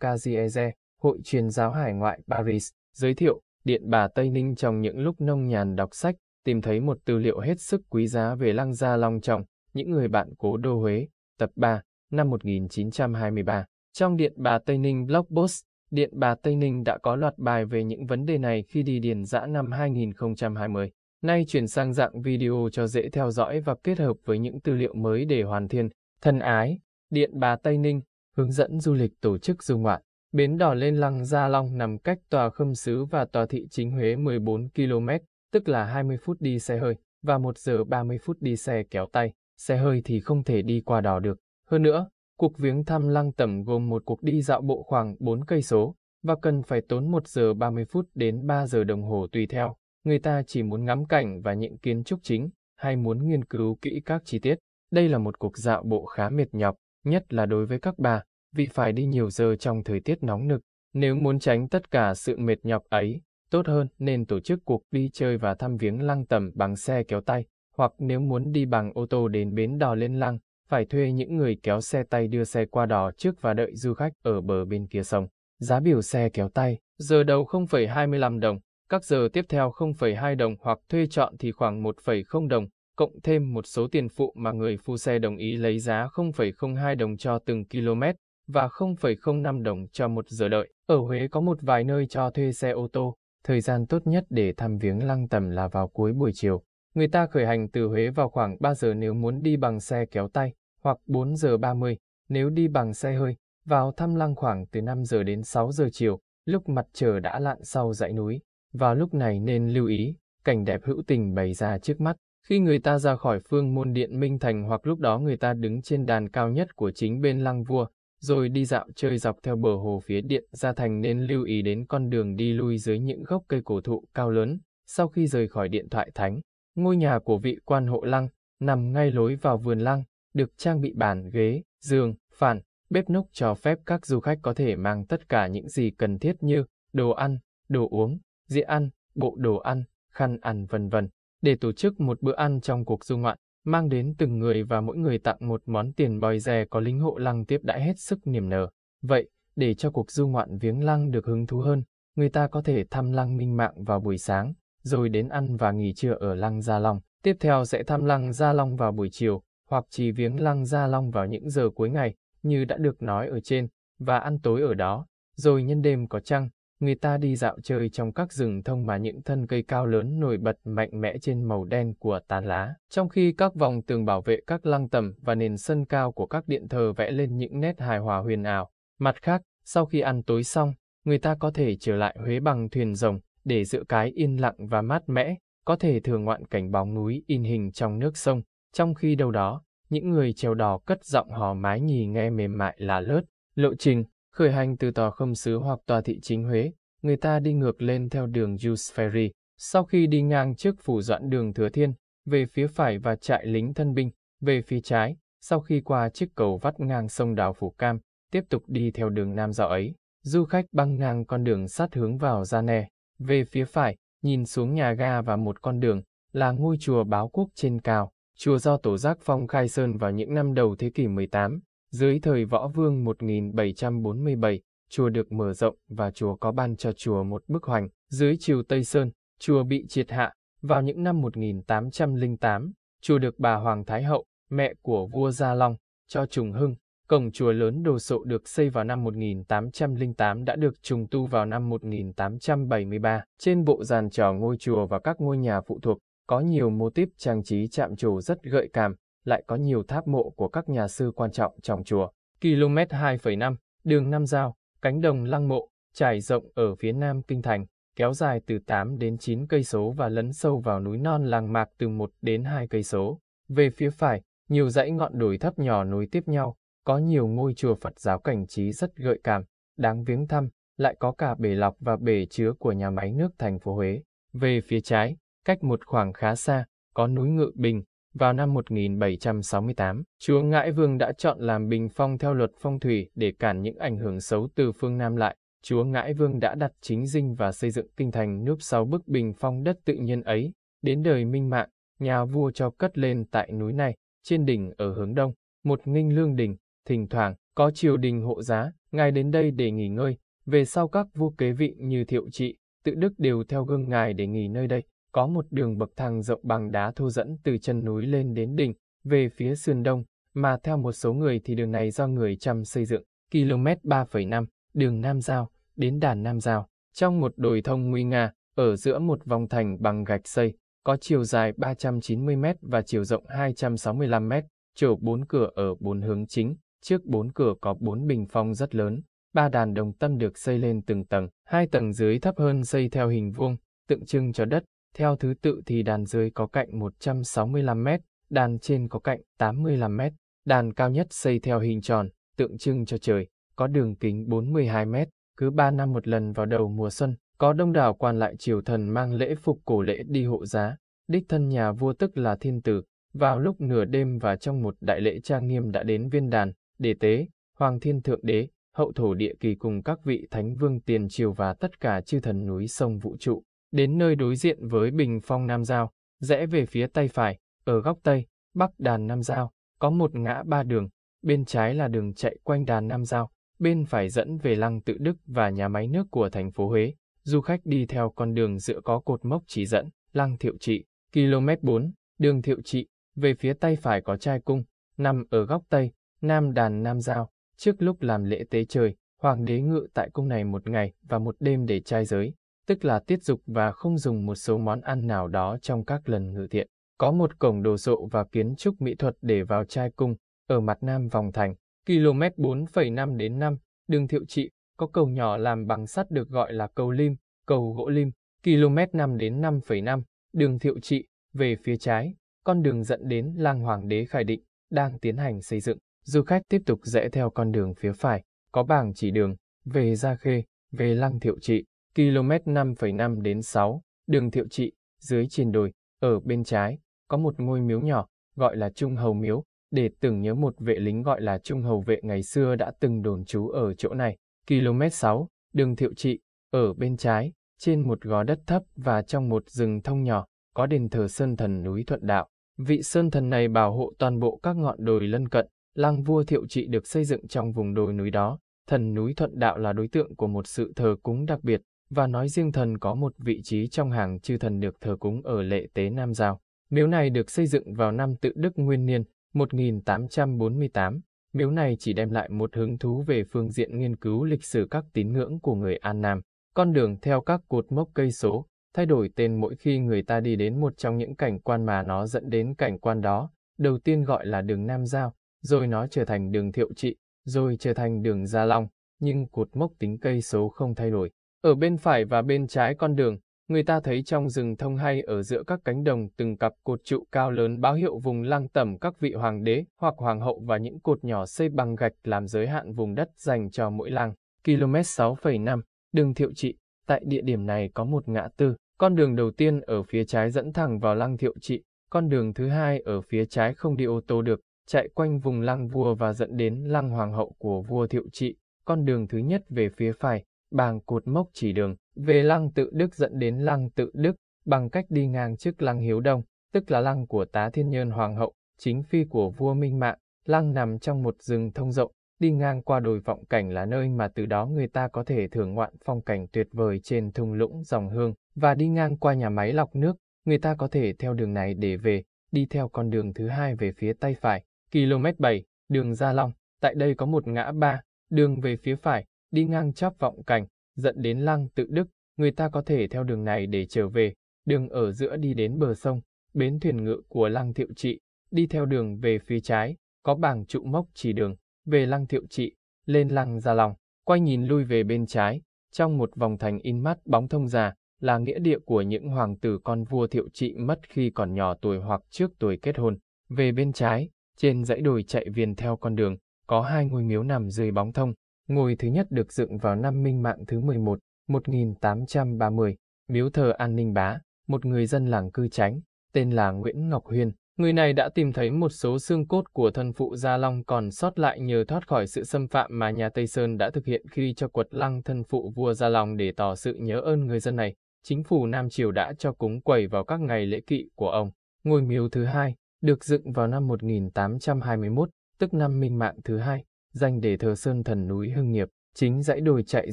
Caucasieze, Hội truyền giáo hải ngoại Paris, giới thiệu, Điện bà Tây Ninh trong những lúc nông nhàn đọc sách, tìm thấy một tư liệu hết sức quý giá về Lăng Gia Long Trọng, những người bạn cố đô Huế, tập 3, năm 1923. Trong Điện bà Tây Ninh blog post, Điện bà Tây Ninh đã có loạt bài về những vấn đề này khi đi điền dã năm 2020. Nay chuyển sang dạng video cho dễ theo dõi và kết hợp với những tư liệu mới để hoàn thiện. Thân ái, Điện bà Tây Ninh, hướng dẫn du lịch tổ chức du ngoạn. Bến đỏ lên lăng Gia Long nằm cách tòa khâm sứ và tòa thị chính Huế 14 km, tức là 20 phút đi xe hơi, và 1 giờ 30 phút đi xe kéo tay. Xe hơi thì không thể đi qua đỏ được. Hơn nữa, cuộc viếng thăm lăng tẩm gồm một cuộc đi dạo bộ khoảng 4 cây số và cần phải tốn 1 giờ 30 phút đến 3 giờ đồng hồ tùy theo. Người ta chỉ muốn ngắm cảnh và những kiến trúc chính, hay muốn nghiên cứu kỹ các chi tiết. Đây là một cuộc dạo bộ khá mệt nhọc, nhất là đối với các bà, vì phải đi nhiều giờ trong thời tiết nóng nực. Nếu muốn tránh tất cả sự mệt nhọc ấy, tốt hơn nên tổ chức cuộc đi chơi và thăm viếng lăng tầm bằng xe kéo tay, hoặc nếu muốn đi bằng ô tô đến bến đò lên lăng, phải thuê những người kéo xe tay đưa xe qua đò trước và đợi du khách ở bờ bên kia sông. Giá biểu xe kéo tay, giờ đầu 0,25 đồng, các giờ tiếp theo 0,2 đồng hoặc thuê chọn thì khoảng 1,0 đồng, cộng thêm một số tiền phụ mà người phu xe đồng ý lấy giá 0,02 đồng cho từng km và 0,05 đồng cho một giờ đợi. Ở Huế có một vài nơi cho thuê xe ô tô, thời gian tốt nhất để thăm viếng lăng tầm là vào cuối buổi chiều. Người ta khởi hành từ Huế vào khoảng 3 giờ nếu muốn đi bằng xe kéo tay, hoặc 4 giờ 30 nếu đi bằng xe hơi, vào thăm lăng khoảng từ 5 giờ đến 6 giờ chiều, lúc mặt trời đã lặn sau dãy núi. Vào lúc này nên lưu ý, cảnh đẹp hữu tình bày ra trước mắt. Khi người ta ra khỏi phương môn điện Minh Thành hoặc lúc đó người ta đứng trên đàn cao nhất của chính bên lăng vua, rồi đi dạo chơi dọc theo bờ hồ phía điện ra thành nên lưu ý đến con đường đi lui dưới những gốc cây cổ thụ cao lớn. Sau khi rời khỏi điện thoại thánh, ngôi nhà của vị quan hộ lăng nằm ngay lối vào vườn lăng, được trang bị bàn ghế, giường, phản, bếp núc cho phép các du khách có thể mang tất cả những gì cần thiết như đồ ăn, đồ uống, dĩa ăn, bộ đồ ăn, khăn ăn vân vân để tổ chức một bữa ăn trong cuộc du ngoạn, mang đến từng người và mỗi người tặng một món tiền bòi rè có lính hộ lăng tiếp đãi hết sức niềm nở. Vậy, để cho cuộc du ngoạn viếng lăng được hứng thú hơn, người ta có thể thăm lăng Minh Mạng vào buổi sáng, rồi đến ăn và nghỉ trưa ở lăng Gia Long. Tiếp theo sẽ thăm lăng Gia Long vào buổi chiều, hoặc chỉ viếng lăng Gia Long vào những giờ cuối ngày, như đã được nói ở trên, và ăn tối ở đó, rồi nhân đêm có trăng, người ta đi dạo chơi trong các rừng thông mà những thân cây cao lớn nổi bật mạnh mẽ trên màu đen của tán lá, trong khi các vòng tường bảo vệ các lăng tầm và nền sân cao của các điện thờ vẽ lên những nét hài hòa huyền ảo. Mặt khác, sau khi ăn tối xong, người ta có thể trở lại Huế bằng thuyền rồng, để giữ cái yên lặng và mát mẻ, có thể thưởng ngoạn cảnh bóng núi in hình trong nước sông, trong khi đâu đó, những người trèo đò cất giọng hò mái nhì nghe mềm mại là lướt. Lộ trình Khởi hành từ tòa khâm sứ hoặc tòa thị chính Huế, người ta đi ngược lên theo đường Jules Ferry, sau khi đi ngang trước phủ doãn đường Thừa Thiên, về phía phải và trại lính thân binh, về phía trái, sau khi qua chiếc cầu vắt ngang sông đào Phủ Cam, tiếp tục đi theo đường Nam Dạo ấy. Du khách băng ngang con đường sát hướng vào Gia Nè, về phía phải, nhìn xuống nhà ga và một con đường, là ngôi chùa báo quốc trên cao, chùa do Tổ giác Phong khai sơn vào những năm đầu thế kỷ 18, dưới thời Võ Vương 1747, chùa được mở rộng và chùa có ban cho chùa một bức hoành. Dưới triều Tây Sơn, chùa bị triệt hạ. Vào những năm 1808, chùa được bà Hoàng Thái Hậu, mẹ của vua Gia Long, cho trùng hưng. Cổng chùa lớn đồ sộ được xây vào năm 1808 đã được trùng tu vào năm 1873. Trên bộ giàn trò ngôi chùa và các ngôi nhà phụ thuộc, có nhiều mô típ trang trí chạm trổ rất gợi cảm lại có nhiều tháp mộ của các nhà sư quan trọng trong chùa. Km 2,5, đường Nam Giao, cánh đồng lăng mộ, trải rộng ở phía nam kinh thành, kéo dài từ 8 đến 9 cây số và lấn sâu vào núi non làng mạc từ 1 đến 2 cây số. Về phía phải, nhiều dãy ngọn đồi thấp nhỏ nối tiếp nhau, có nhiều ngôi chùa Phật giáo cảnh trí rất gợi cảm, đáng viếng thăm, lại có cả bể lọc và bể chứa của nhà máy nước thành phố Huế. Về phía trái, cách một khoảng khá xa, có núi Ngự Bình, vào năm 1768, chúa Ngãi Vương đã chọn làm bình phong theo luật phong thủy để cản những ảnh hưởng xấu từ phương Nam lại. Chúa Ngãi Vương đã đặt chính dinh và xây dựng kinh thành núp sau bức bình phong đất tự nhiên ấy. Đến đời Minh Mạng, nhà vua cho cất lên tại núi này, trên đỉnh ở hướng đông, một nghinh lương đỉnh, thỉnh thoảng có triều đình hộ giá, ngài đến đây để nghỉ ngơi. Về sau các vua kế vị như Thiệu Trị, Tự Đức đều theo gương ngài để nghỉ nơi đây có một đường bậc thang rộng bằng đá thô dẫn từ chân núi lên đến đỉnh, về phía sườn đông, mà theo một số người thì đường này do người chăm xây dựng, km 3,5, đường Nam Giao, đến đàn Nam Giao, trong một đồi thông nguy nga, ở giữa một vòng thành bằng gạch xây, có chiều dài 390 m và chiều rộng 265 m, chỗ bốn cửa ở bốn hướng chính, trước bốn cửa có bốn bình phong rất lớn, ba đàn đồng tâm được xây lên từng tầng, hai tầng dưới thấp hơn xây theo hình vuông, tượng trưng cho đất, theo thứ tự thì đàn dưới có cạnh 165 m, đàn trên có cạnh 85 m, đàn cao nhất xây theo hình tròn, tượng trưng cho trời, có đường kính 42 m, cứ 3 năm một lần vào đầu mùa xuân, có đông đảo quan lại triều thần mang lễ phục cổ lễ đi hộ giá, đích thân nhà vua tức là thiên tử, vào lúc nửa đêm và trong một đại lễ trang nghiêm đã đến viên đàn, đề tế, hoàng thiên thượng đế, hậu thổ địa kỳ cùng các vị thánh vương tiền triều và tất cả chư thần núi sông vũ trụ đến nơi đối diện với bình phong Nam Giao, rẽ về phía tay phải, ở góc Tây, Bắc đàn Nam Giao, có một ngã ba đường, bên trái là đường chạy quanh đàn Nam Giao, bên phải dẫn về Lăng Tự Đức và nhà máy nước của thành phố Huế. Du khách đi theo con đường giữa có cột mốc chỉ dẫn, Lăng Thiệu Trị, km 4, đường Thiệu Trị, về phía tay phải có trai cung, nằm ở góc Tây, Nam đàn Nam Giao, trước lúc làm lễ tế trời, hoàng đế ngự tại cung này một ngày và một đêm để trai giới, tức là tiết dục và không dùng một số món ăn nào đó trong các lần ngự thiện. Có một cổng đồ sộ và kiến trúc mỹ thuật để vào trai cung, ở mặt nam vòng thành, km 4,5 đến 5, đường thiệu trị, có cầu nhỏ làm bằng sắt được gọi là cầu lim, cầu gỗ lim, km 5 đến 5,5, đường thiệu trị, về phía trái, con đường dẫn đến lang Hoàng đế Khải Định, đang tiến hành xây dựng. Du khách tiếp tục rẽ theo con đường phía phải, có bảng chỉ đường, về Gia Khê, về Lăng Thiệu Trị km 5,5 đến 6, đường Thiệu Trị, dưới trên đồi, ở bên trái, có một ngôi miếu nhỏ, gọi là Trung Hầu Miếu, để tưởng nhớ một vệ lính gọi là Trung Hầu Vệ ngày xưa đã từng đồn trú ở chỗ này, km 6, đường Thiệu Trị, ở bên trái, trên một gò đất thấp và trong một rừng thông nhỏ, có đền thờ Sơn Thần núi Thuận Đạo. Vị Sơn Thần này bảo hộ toàn bộ các ngọn đồi lân cận, lang vua Thiệu Trị được xây dựng trong vùng đồi núi đó. Thần núi Thuận Đạo là đối tượng của một sự thờ cúng đặc biệt, và nói riêng thần có một vị trí trong hàng chư thần được thờ cúng ở lệ tế Nam Giao. Miếu này được xây dựng vào năm tự Đức Nguyên Niên 1848. Miếu này chỉ đem lại một hứng thú về phương diện nghiên cứu lịch sử các tín ngưỡng của người An Nam. Con đường theo các cột mốc cây số, thay đổi tên mỗi khi người ta đi đến một trong những cảnh quan mà nó dẫn đến cảnh quan đó. Đầu tiên gọi là đường Nam Giao, rồi nó trở thành đường Thiệu Trị, rồi trở thành đường Gia Long, nhưng cột mốc tính cây số không thay đổi. Ở bên phải và bên trái con đường, người ta thấy trong rừng thông hay ở giữa các cánh đồng từng cặp cột trụ cao lớn báo hiệu vùng lăng tẩm các vị hoàng đế hoặc hoàng hậu và những cột nhỏ xây bằng gạch làm giới hạn vùng đất dành cho mỗi làng. Km 6,5, đường Thiệu Trị, tại địa điểm này có một ngã tư, con đường đầu tiên ở phía trái dẫn thẳng vào lăng Thiệu Trị, con đường thứ hai ở phía trái không đi ô tô được, chạy quanh vùng lăng vua và dẫn đến lăng hoàng hậu của vua Thiệu Trị, con đường thứ nhất về phía phải, bàng cột mốc chỉ đường, về lăng tự đức dẫn đến lăng tự đức, bằng cách đi ngang trước lăng hiếu đông, tức là lăng của tá thiên nhân hoàng hậu, chính phi của vua Minh Mạng, lăng nằm trong một rừng thông rộng, đi ngang qua đồi vọng cảnh là nơi mà từ đó người ta có thể thưởng ngoạn phong cảnh tuyệt vời trên thung lũng dòng hương, và đi ngang qua nhà máy lọc nước, người ta có thể theo đường này để về, đi theo con đường thứ hai về phía tay phải, km 7, đường Gia Long, tại đây có một ngã ba, đường về phía phải, đi ngang cháp vọng cảnh, dẫn đến lăng tự đức, người ta có thể theo đường này để trở về, đường ở giữa đi đến bờ sông, bến thuyền ngựa của lăng thiệu trị, đi theo đường về phía trái, có bảng trụ mốc chỉ đường, về lăng thiệu trị, lên lăng ra lòng, quay nhìn lui về bên trái, trong một vòng thành in mắt bóng thông già, là nghĩa địa của những hoàng tử con vua thiệu trị mất khi còn nhỏ tuổi hoặc trước tuổi kết hôn. Về bên trái, trên dãy đồi chạy viền theo con đường, có hai ngôi miếu nằm dưới bóng thông, Ngôi thứ nhất được dựng vào năm Minh Mạng thứ 11, 1830, miếu thờ An Ninh Bá, một người dân làng cư tránh, tên là Nguyễn Ngọc Huyên. Người này đã tìm thấy một số xương cốt của thân phụ Gia Long còn sót lại nhờ thoát khỏi sự xâm phạm mà nhà Tây Sơn đã thực hiện khi cho quật lăng thân phụ vua Gia Long để tỏ sự nhớ ơn người dân này. Chính phủ Nam Triều đã cho cúng quẩy vào các ngày lễ kỵ của ông. Ngôi miếu thứ hai, được dựng vào năm 1821, tức năm Minh Mạng thứ hai, danh để thờ sơn thần núi Hưng Nghiệp, chính dãy đồi chạy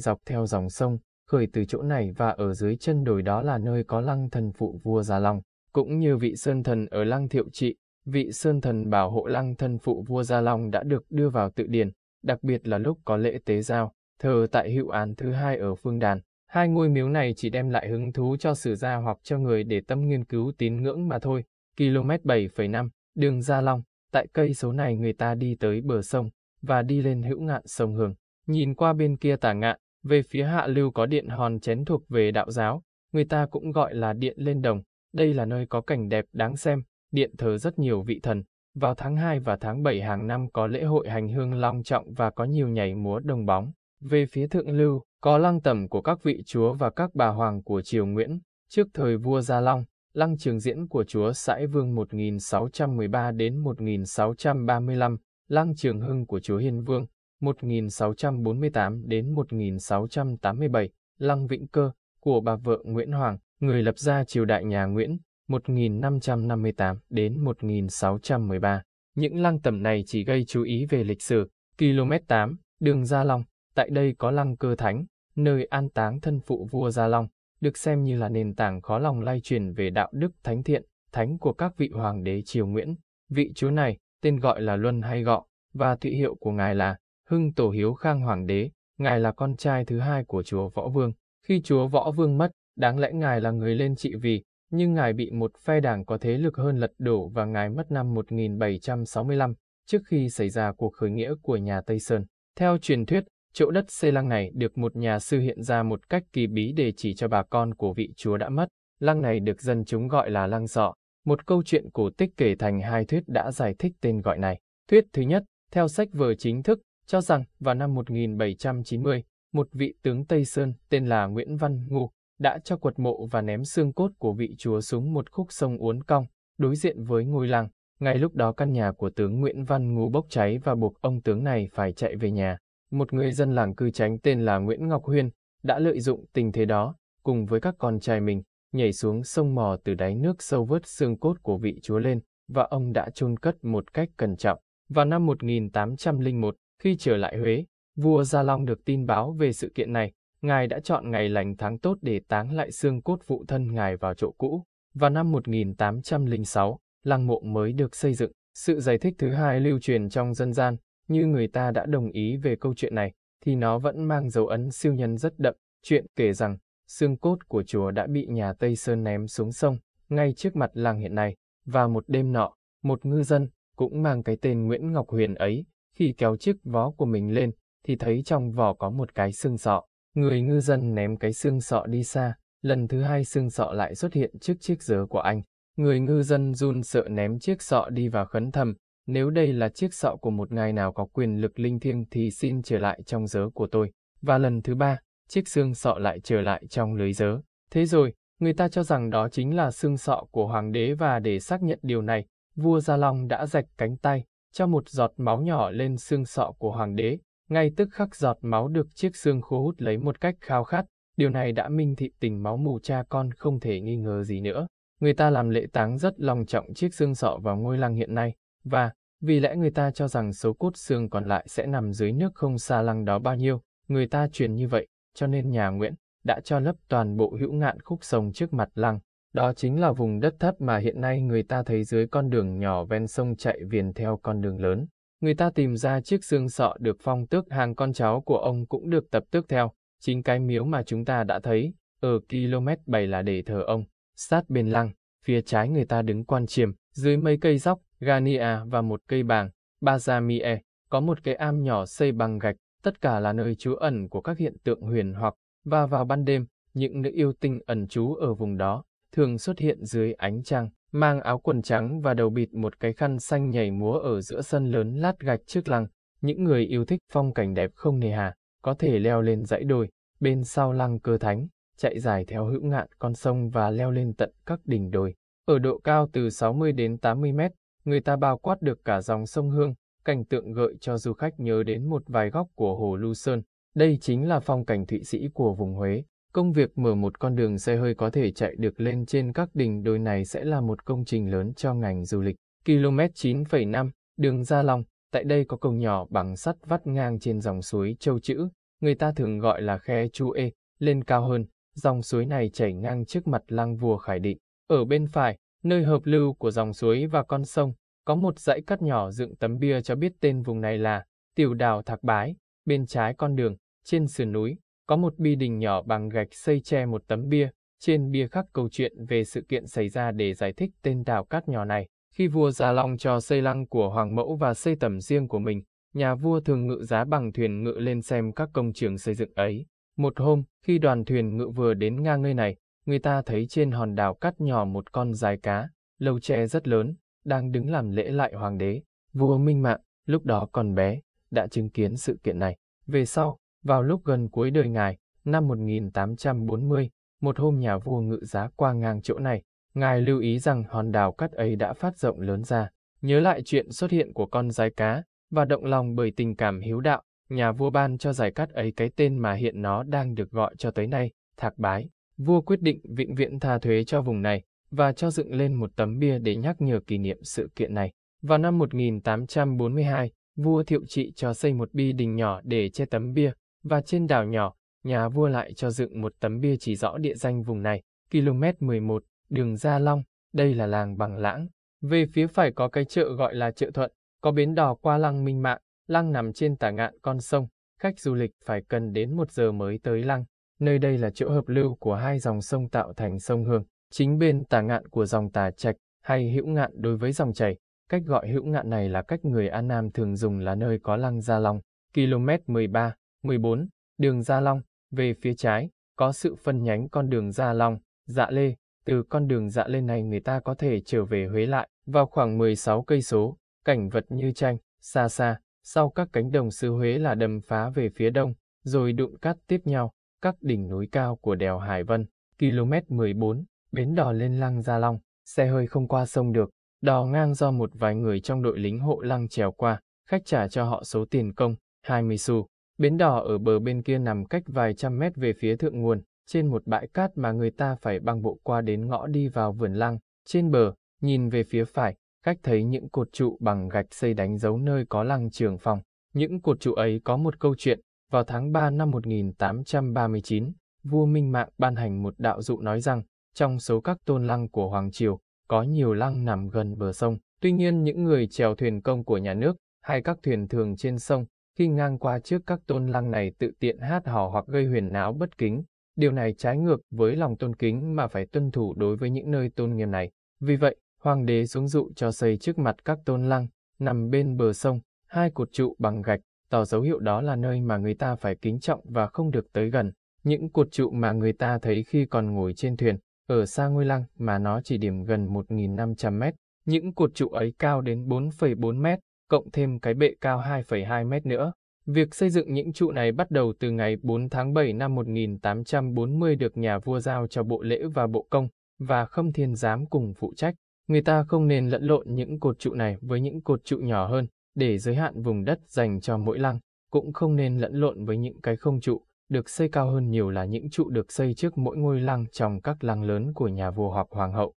dọc theo dòng sông, khởi từ chỗ này và ở dưới chân đồi đó là nơi có lăng thần phụ vua Gia Long, cũng như vị sơn thần ở lăng thiệu trị, vị sơn thần bảo hộ lăng thần phụ vua Gia Long đã được đưa vào tự điển, đặc biệt là lúc có lễ tế giao, thờ tại hữu án thứ hai ở phương đàn. Hai ngôi miếu này chỉ đem lại hứng thú cho sử gia hoặc cho người để tâm nghiên cứu tín ngưỡng mà thôi. Km 7,5, đường Gia Long, tại cây số này người ta đi tới bờ sông, và đi lên hữu ngạn sông hương Nhìn qua bên kia tả ngạn, về phía hạ lưu có điện hòn chén thuộc về đạo giáo, người ta cũng gọi là điện lên đồng. Đây là nơi có cảnh đẹp đáng xem, điện thờ rất nhiều vị thần. Vào tháng 2 và tháng 7 hàng năm có lễ hội hành hương long trọng và có nhiều nhảy múa đồng bóng. Về phía thượng lưu, có lăng tẩm của các vị chúa và các bà hoàng của triều Nguyễn. Trước thời vua Gia Long, lăng trường diễn của chúa Sãi Vương 1613 đến 1635 Lăng Trường Hưng của Chúa Hiền Vương, 1648 đến 1687, Lăng Vĩnh Cơ, của bà vợ Nguyễn Hoàng, người lập ra triều đại nhà Nguyễn, 1558 đến 1613. Những lăng tầm này chỉ gây chú ý về lịch sử. Km 8, đường Gia Long, tại đây có lăng cơ thánh, nơi an táng thân phụ vua Gia Long, được xem như là nền tảng khó lòng lay truyền về đạo đức thánh thiện, thánh của các vị hoàng đế triều Nguyễn. Vị chúa này, tên gọi là Luân hay Gọ, và thị hiệu của ngài là Hưng Tổ Hiếu Khang Hoàng đế, ngài là con trai thứ hai của chúa Võ Vương. Khi chúa Võ Vương mất, đáng lẽ ngài là người lên trị vì, nhưng ngài bị một phe đảng có thế lực hơn lật đổ và ngài mất năm 1765, trước khi xảy ra cuộc khởi nghĩa của nhà Tây Sơn. Theo truyền thuyết, chỗ đất xê lăng này được một nhà sư hiện ra một cách kỳ bí để chỉ cho bà con của vị chúa đã mất. Lăng này được dân chúng gọi là lăng sọ, một câu chuyện cổ tích kể thành hai thuyết đã giải thích tên gọi này. Thuyết thứ nhất, theo sách vở chính thức, cho rằng vào năm 1790, một vị tướng Tây Sơn tên là Nguyễn Văn Ngô đã cho quật mộ và ném xương cốt của vị chúa xuống một khúc sông uốn cong, đối diện với ngôi làng. Ngay lúc đó căn nhà của tướng Nguyễn Văn Ngô bốc cháy và buộc ông tướng này phải chạy về nhà. Một người dân làng cư tránh tên là Nguyễn Ngọc Huyên đã lợi dụng tình thế đó, cùng với các con trai mình, nhảy xuống sông mò từ đáy nước sâu vớt xương cốt của vị chúa lên, và ông đã chôn cất một cách cẩn trọng. Vào năm 1801, khi trở lại Huế, vua Gia Long được tin báo về sự kiện này, ngài đã chọn ngày lành tháng tốt để táng lại xương cốt vụ thân ngài vào chỗ cũ. Vào năm 1806, lăng mộ mới được xây dựng. Sự giải thích thứ hai lưu truyền trong dân gian, như người ta đã đồng ý về câu chuyện này, thì nó vẫn mang dấu ấn siêu nhân rất đậm. Chuyện kể rằng, xương cốt của chùa đã bị nhà Tây Sơn ném xuống sông, ngay trước mặt làng hiện nay, và một đêm nọ, một ngư dân, cũng mang cái tên Nguyễn Ngọc Huyền ấy, khi kéo chiếc vó của mình lên, thì thấy trong vỏ có một cái xương sọ. Người ngư dân ném cái xương sọ đi xa, lần thứ hai xương sọ lại xuất hiện trước chiếc dớ của anh. Người ngư dân run sợ ném chiếc sọ đi và khấn thầm, nếu đây là chiếc sọ của một ngài nào có quyền lực linh thiêng thì xin trở lại trong dớ của tôi. Và lần thứ ba, chiếc xương sọ lại trở lại trong lưới giớ. Thế rồi, người ta cho rằng đó chính là xương sọ của hoàng đế và để xác nhận điều này, vua Gia Long đã rạch cánh tay, cho một giọt máu nhỏ lên xương sọ của hoàng đế, ngay tức khắc giọt máu được chiếc xương khô hút lấy một cách khao khát, điều này đã minh thị tình máu mù cha con không thể nghi ngờ gì nữa. Người ta làm lễ táng rất lòng trọng chiếc xương sọ vào ngôi lăng hiện nay, và vì lẽ người ta cho rằng số cốt xương còn lại sẽ nằm dưới nước không xa lăng đó bao nhiêu, người ta truyền như vậy cho nên nhà Nguyễn đã cho lấp toàn bộ hữu ngạn khúc sông trước mặt lăng. Đó chính là vùng đất thấp mà hiện nay người ta thấy dưới con đường nhỏ ven sông chạy viền theo con đường lớn. Người ta tìm ra chiếc xương sọ được phong tước hàng con cháu của ông cũng được tập tước theo, chính cái miếu mà chúng ta đã thấy, ở km 7 là để thờ ông. Sát bên lăng, phía trái người ta đứng quan chiềm, dưới mấy cây dốc, gania và một cây bàng, bazamie, có một cái am nhỏ xây bằng gạch, Tất cả là nơi trú ẩn của các hiện tượng huyền hoặc, và vào ban đêm, những nữ yêu tinh ẩn trú ở vùng đó thường xuất hiện dưới ánh trăng, mang áo quần trắng và đầu bịt một cái khăn xanh nhảy múa ở giữa sân lớn lát gạch trước lăng. Những người yêu thích phong cảnh đẹp không nề hà, có thể leo lên dãy đồi, bên sau lăng cơ thánh, chạy dài theo hữu ngạn con sông và leo lên tận các đỉnh đồi. Ở độ cao từ 60 đến 80 mét, người ta bao quát được cả dòng sông Hương, cảnh tượng gợi cho du khách nhớ đến một vài góc của hồ Lưu Sơn. Đây chính là phong cảnh Thụy Sĩ của vùng Huế. Công việc mở một con đường xe hơi có thể chạy được lên trên các đỉnh đồi này sẽ là một công trình lớn cho ngành du lịch. Km 9,5, đường Gia Long, tại đây có cầu nhỏ bằng sắt vắt ngang trên dòng suối Châu Chữ, người ta thường gọi là khe Chu Ê, lên cao hơn, dòng suối này chảy ngang trước mặt lăng vua Khải Định. Ở bên phải, nơi hợp lưu của dòng suối và con sông, có một dãy cắt nhỏ dựng tấm bia cho biết tên vùng này là Tiểu đảo Thạc Bái, bên trái con đường, trên sườn núi, có một bi đình nhỏ bằng gạch xây che một tấm bia, trên bia khắc câu chuyện về sự kiện xảy ra để giải thích tên đảo cát nhỏ này. Khi vua Gia Long cho xây lăng của Hoàng Mẫu và xây tầm riêng của mình, nhà vua thường ngự giá bằng thuyền ngự lên xem các công trường xây dựng ấy. Một hôm, khi đoàn thuyền ngự vừa đến ngang nơi này, người ta thấy trên hòn đảo cắt nhỏ một con dài cá, lầu tre rất lớn, đang đứng làm lễ lại hoàng đế, vua Minh Mạng, lúc đó còn bé, đã chứng kiến sự kiện này. Về sau, vào lúc gần cuối đời ngài, năm 1840, một hôm nhà vua ngự giá qua ngang chỗ này, ngài lưu ý rằng hòn đảo cát ấy đã phát rộng lớn ra. Nhớ lại chuyện xuất hiện của con rái cá, và động lòng bởi tình cảm hiếu đạo, nhà vua ban cho giải cát ấy cái tên mà hiện nó đang được gọi cho tới nay, Thạc Bái. Vua quyết định vĩnh viễn tha thuế cho vùng này, và cho dựng lên một tấm bia để nhắc nhở kỷ niệm sự kiện này. Vào năm 1842, vua Thiệu Trị cho xây một bi đình nhỏ để che tấm bia, và trên đảo nhỏ, nhà vua lại cho dựng một tấm bia chỉ rõ địa danh vùng này, km 11, đường Gia Long, đây là làng Bằng Lãng. Về phía phải có cái chợ gọi là chợ Thuận, có bến đò qua lăng Minh Mạng, lăng nằm trên tả ngạn con sông, khách du lịch phải cần đến một giờ mới tới lăng. Nơi đây là chỗ hợp lưu của hai dòng sông tạo thành sông Hương. Chính bên tà ngạn của dòng tà trạch hay hữu ngạn đối với dòng chảy, cách gọi hữu ngạn này là cách người An Nam thường dùng là nơi có lăng Gia Long, km 13, 14, đường Gia Long, về phía trái, có sự phân nhánh con đường Gia Long, Dạ Lê, từ con đường Dạ Lê này người ta có thể trở về Huế lại, vào khoảng 16 cây số, cảnh vật như tranh, xa xa, sau các cánh đồng xứ Huế là đầm phá về phía đông, rồi đụng cát tiếp nhau, các đỉnh núi cao của đèo Hải Vân, km 14, Bến đò lên lăng Gia Long, xe hơi không qua sông được, đò ngang do một vài người trong đội lính hộ lăng trèo qua, khách trả cho họ số tiền công, 20 xu. Bến đò ở bờ bên kia nằm cách vài trăm mét về phía thượng nguồn, trên một bãi cát mà người ta phải băng bộ qua đến ngõ đi vào vườn lăng. Trên bờ, nhìn về phía phải, khách thấy những cột trụ bằng gạch xây đánh dấu nơi có lăng trường phòng. Những cột trụ ấy có một câu chuyện. Vào tháng 3 năm 1839, vua Minh Mạng ban hành một đạo dụ nói rằng trong số các tôn lăng của Hoàng Triều, có nhiều lăng nằm gần bờ sông. Tuy nhiên những người chèo thuyền công của nhà nước hay các thuyền thường trên sông, khi ngang qua trước các tôn lăng này tự tiện hát hò hoặc gây huyền náo bất kính. Điều này trái ngược với lòng tôn kính mà phải tuân thủ đối với những nơi tôn nghiêm này. Vì vậy, hoàng đế xuống dụ cho xây trước mặt các tôn lăng, nằm bên bờ sông, hai cột trụ bằng gạch, tỏ dấu hiệu đó là nơi mà người ta phải kính trọng và không được tới gần. Những cột trụ mà người ta thấy khi còn ngồi trên thuyền, ở xa ngôi lăng mà nó chỉ điểm gần 1.500 mét, những cột trụ ấy cao đến 4,4 mét, cộng thêm cái bệ cao 2,2 mét nữa. Việc xây dựng những trụ này bắt đầu từ ngày 4 tháng 7 năm 1840 được nhà vua giao cho bộ lễ và bộ công, và khâm thiên giám cùng phụ trách. Người ta không nên lẫn lộn những cột trụ này với những cột trụ nhỏ hơn, để giới hạn vùng đất dành cho mỗi lăng, cũng không nên lẫn lộn với những cái không trụ, được xây cao hơn nhiều là những trụ được xây trước mỗi ngôi lăng trong các lăng lớn của nhà vua hoặc hoàng hậu.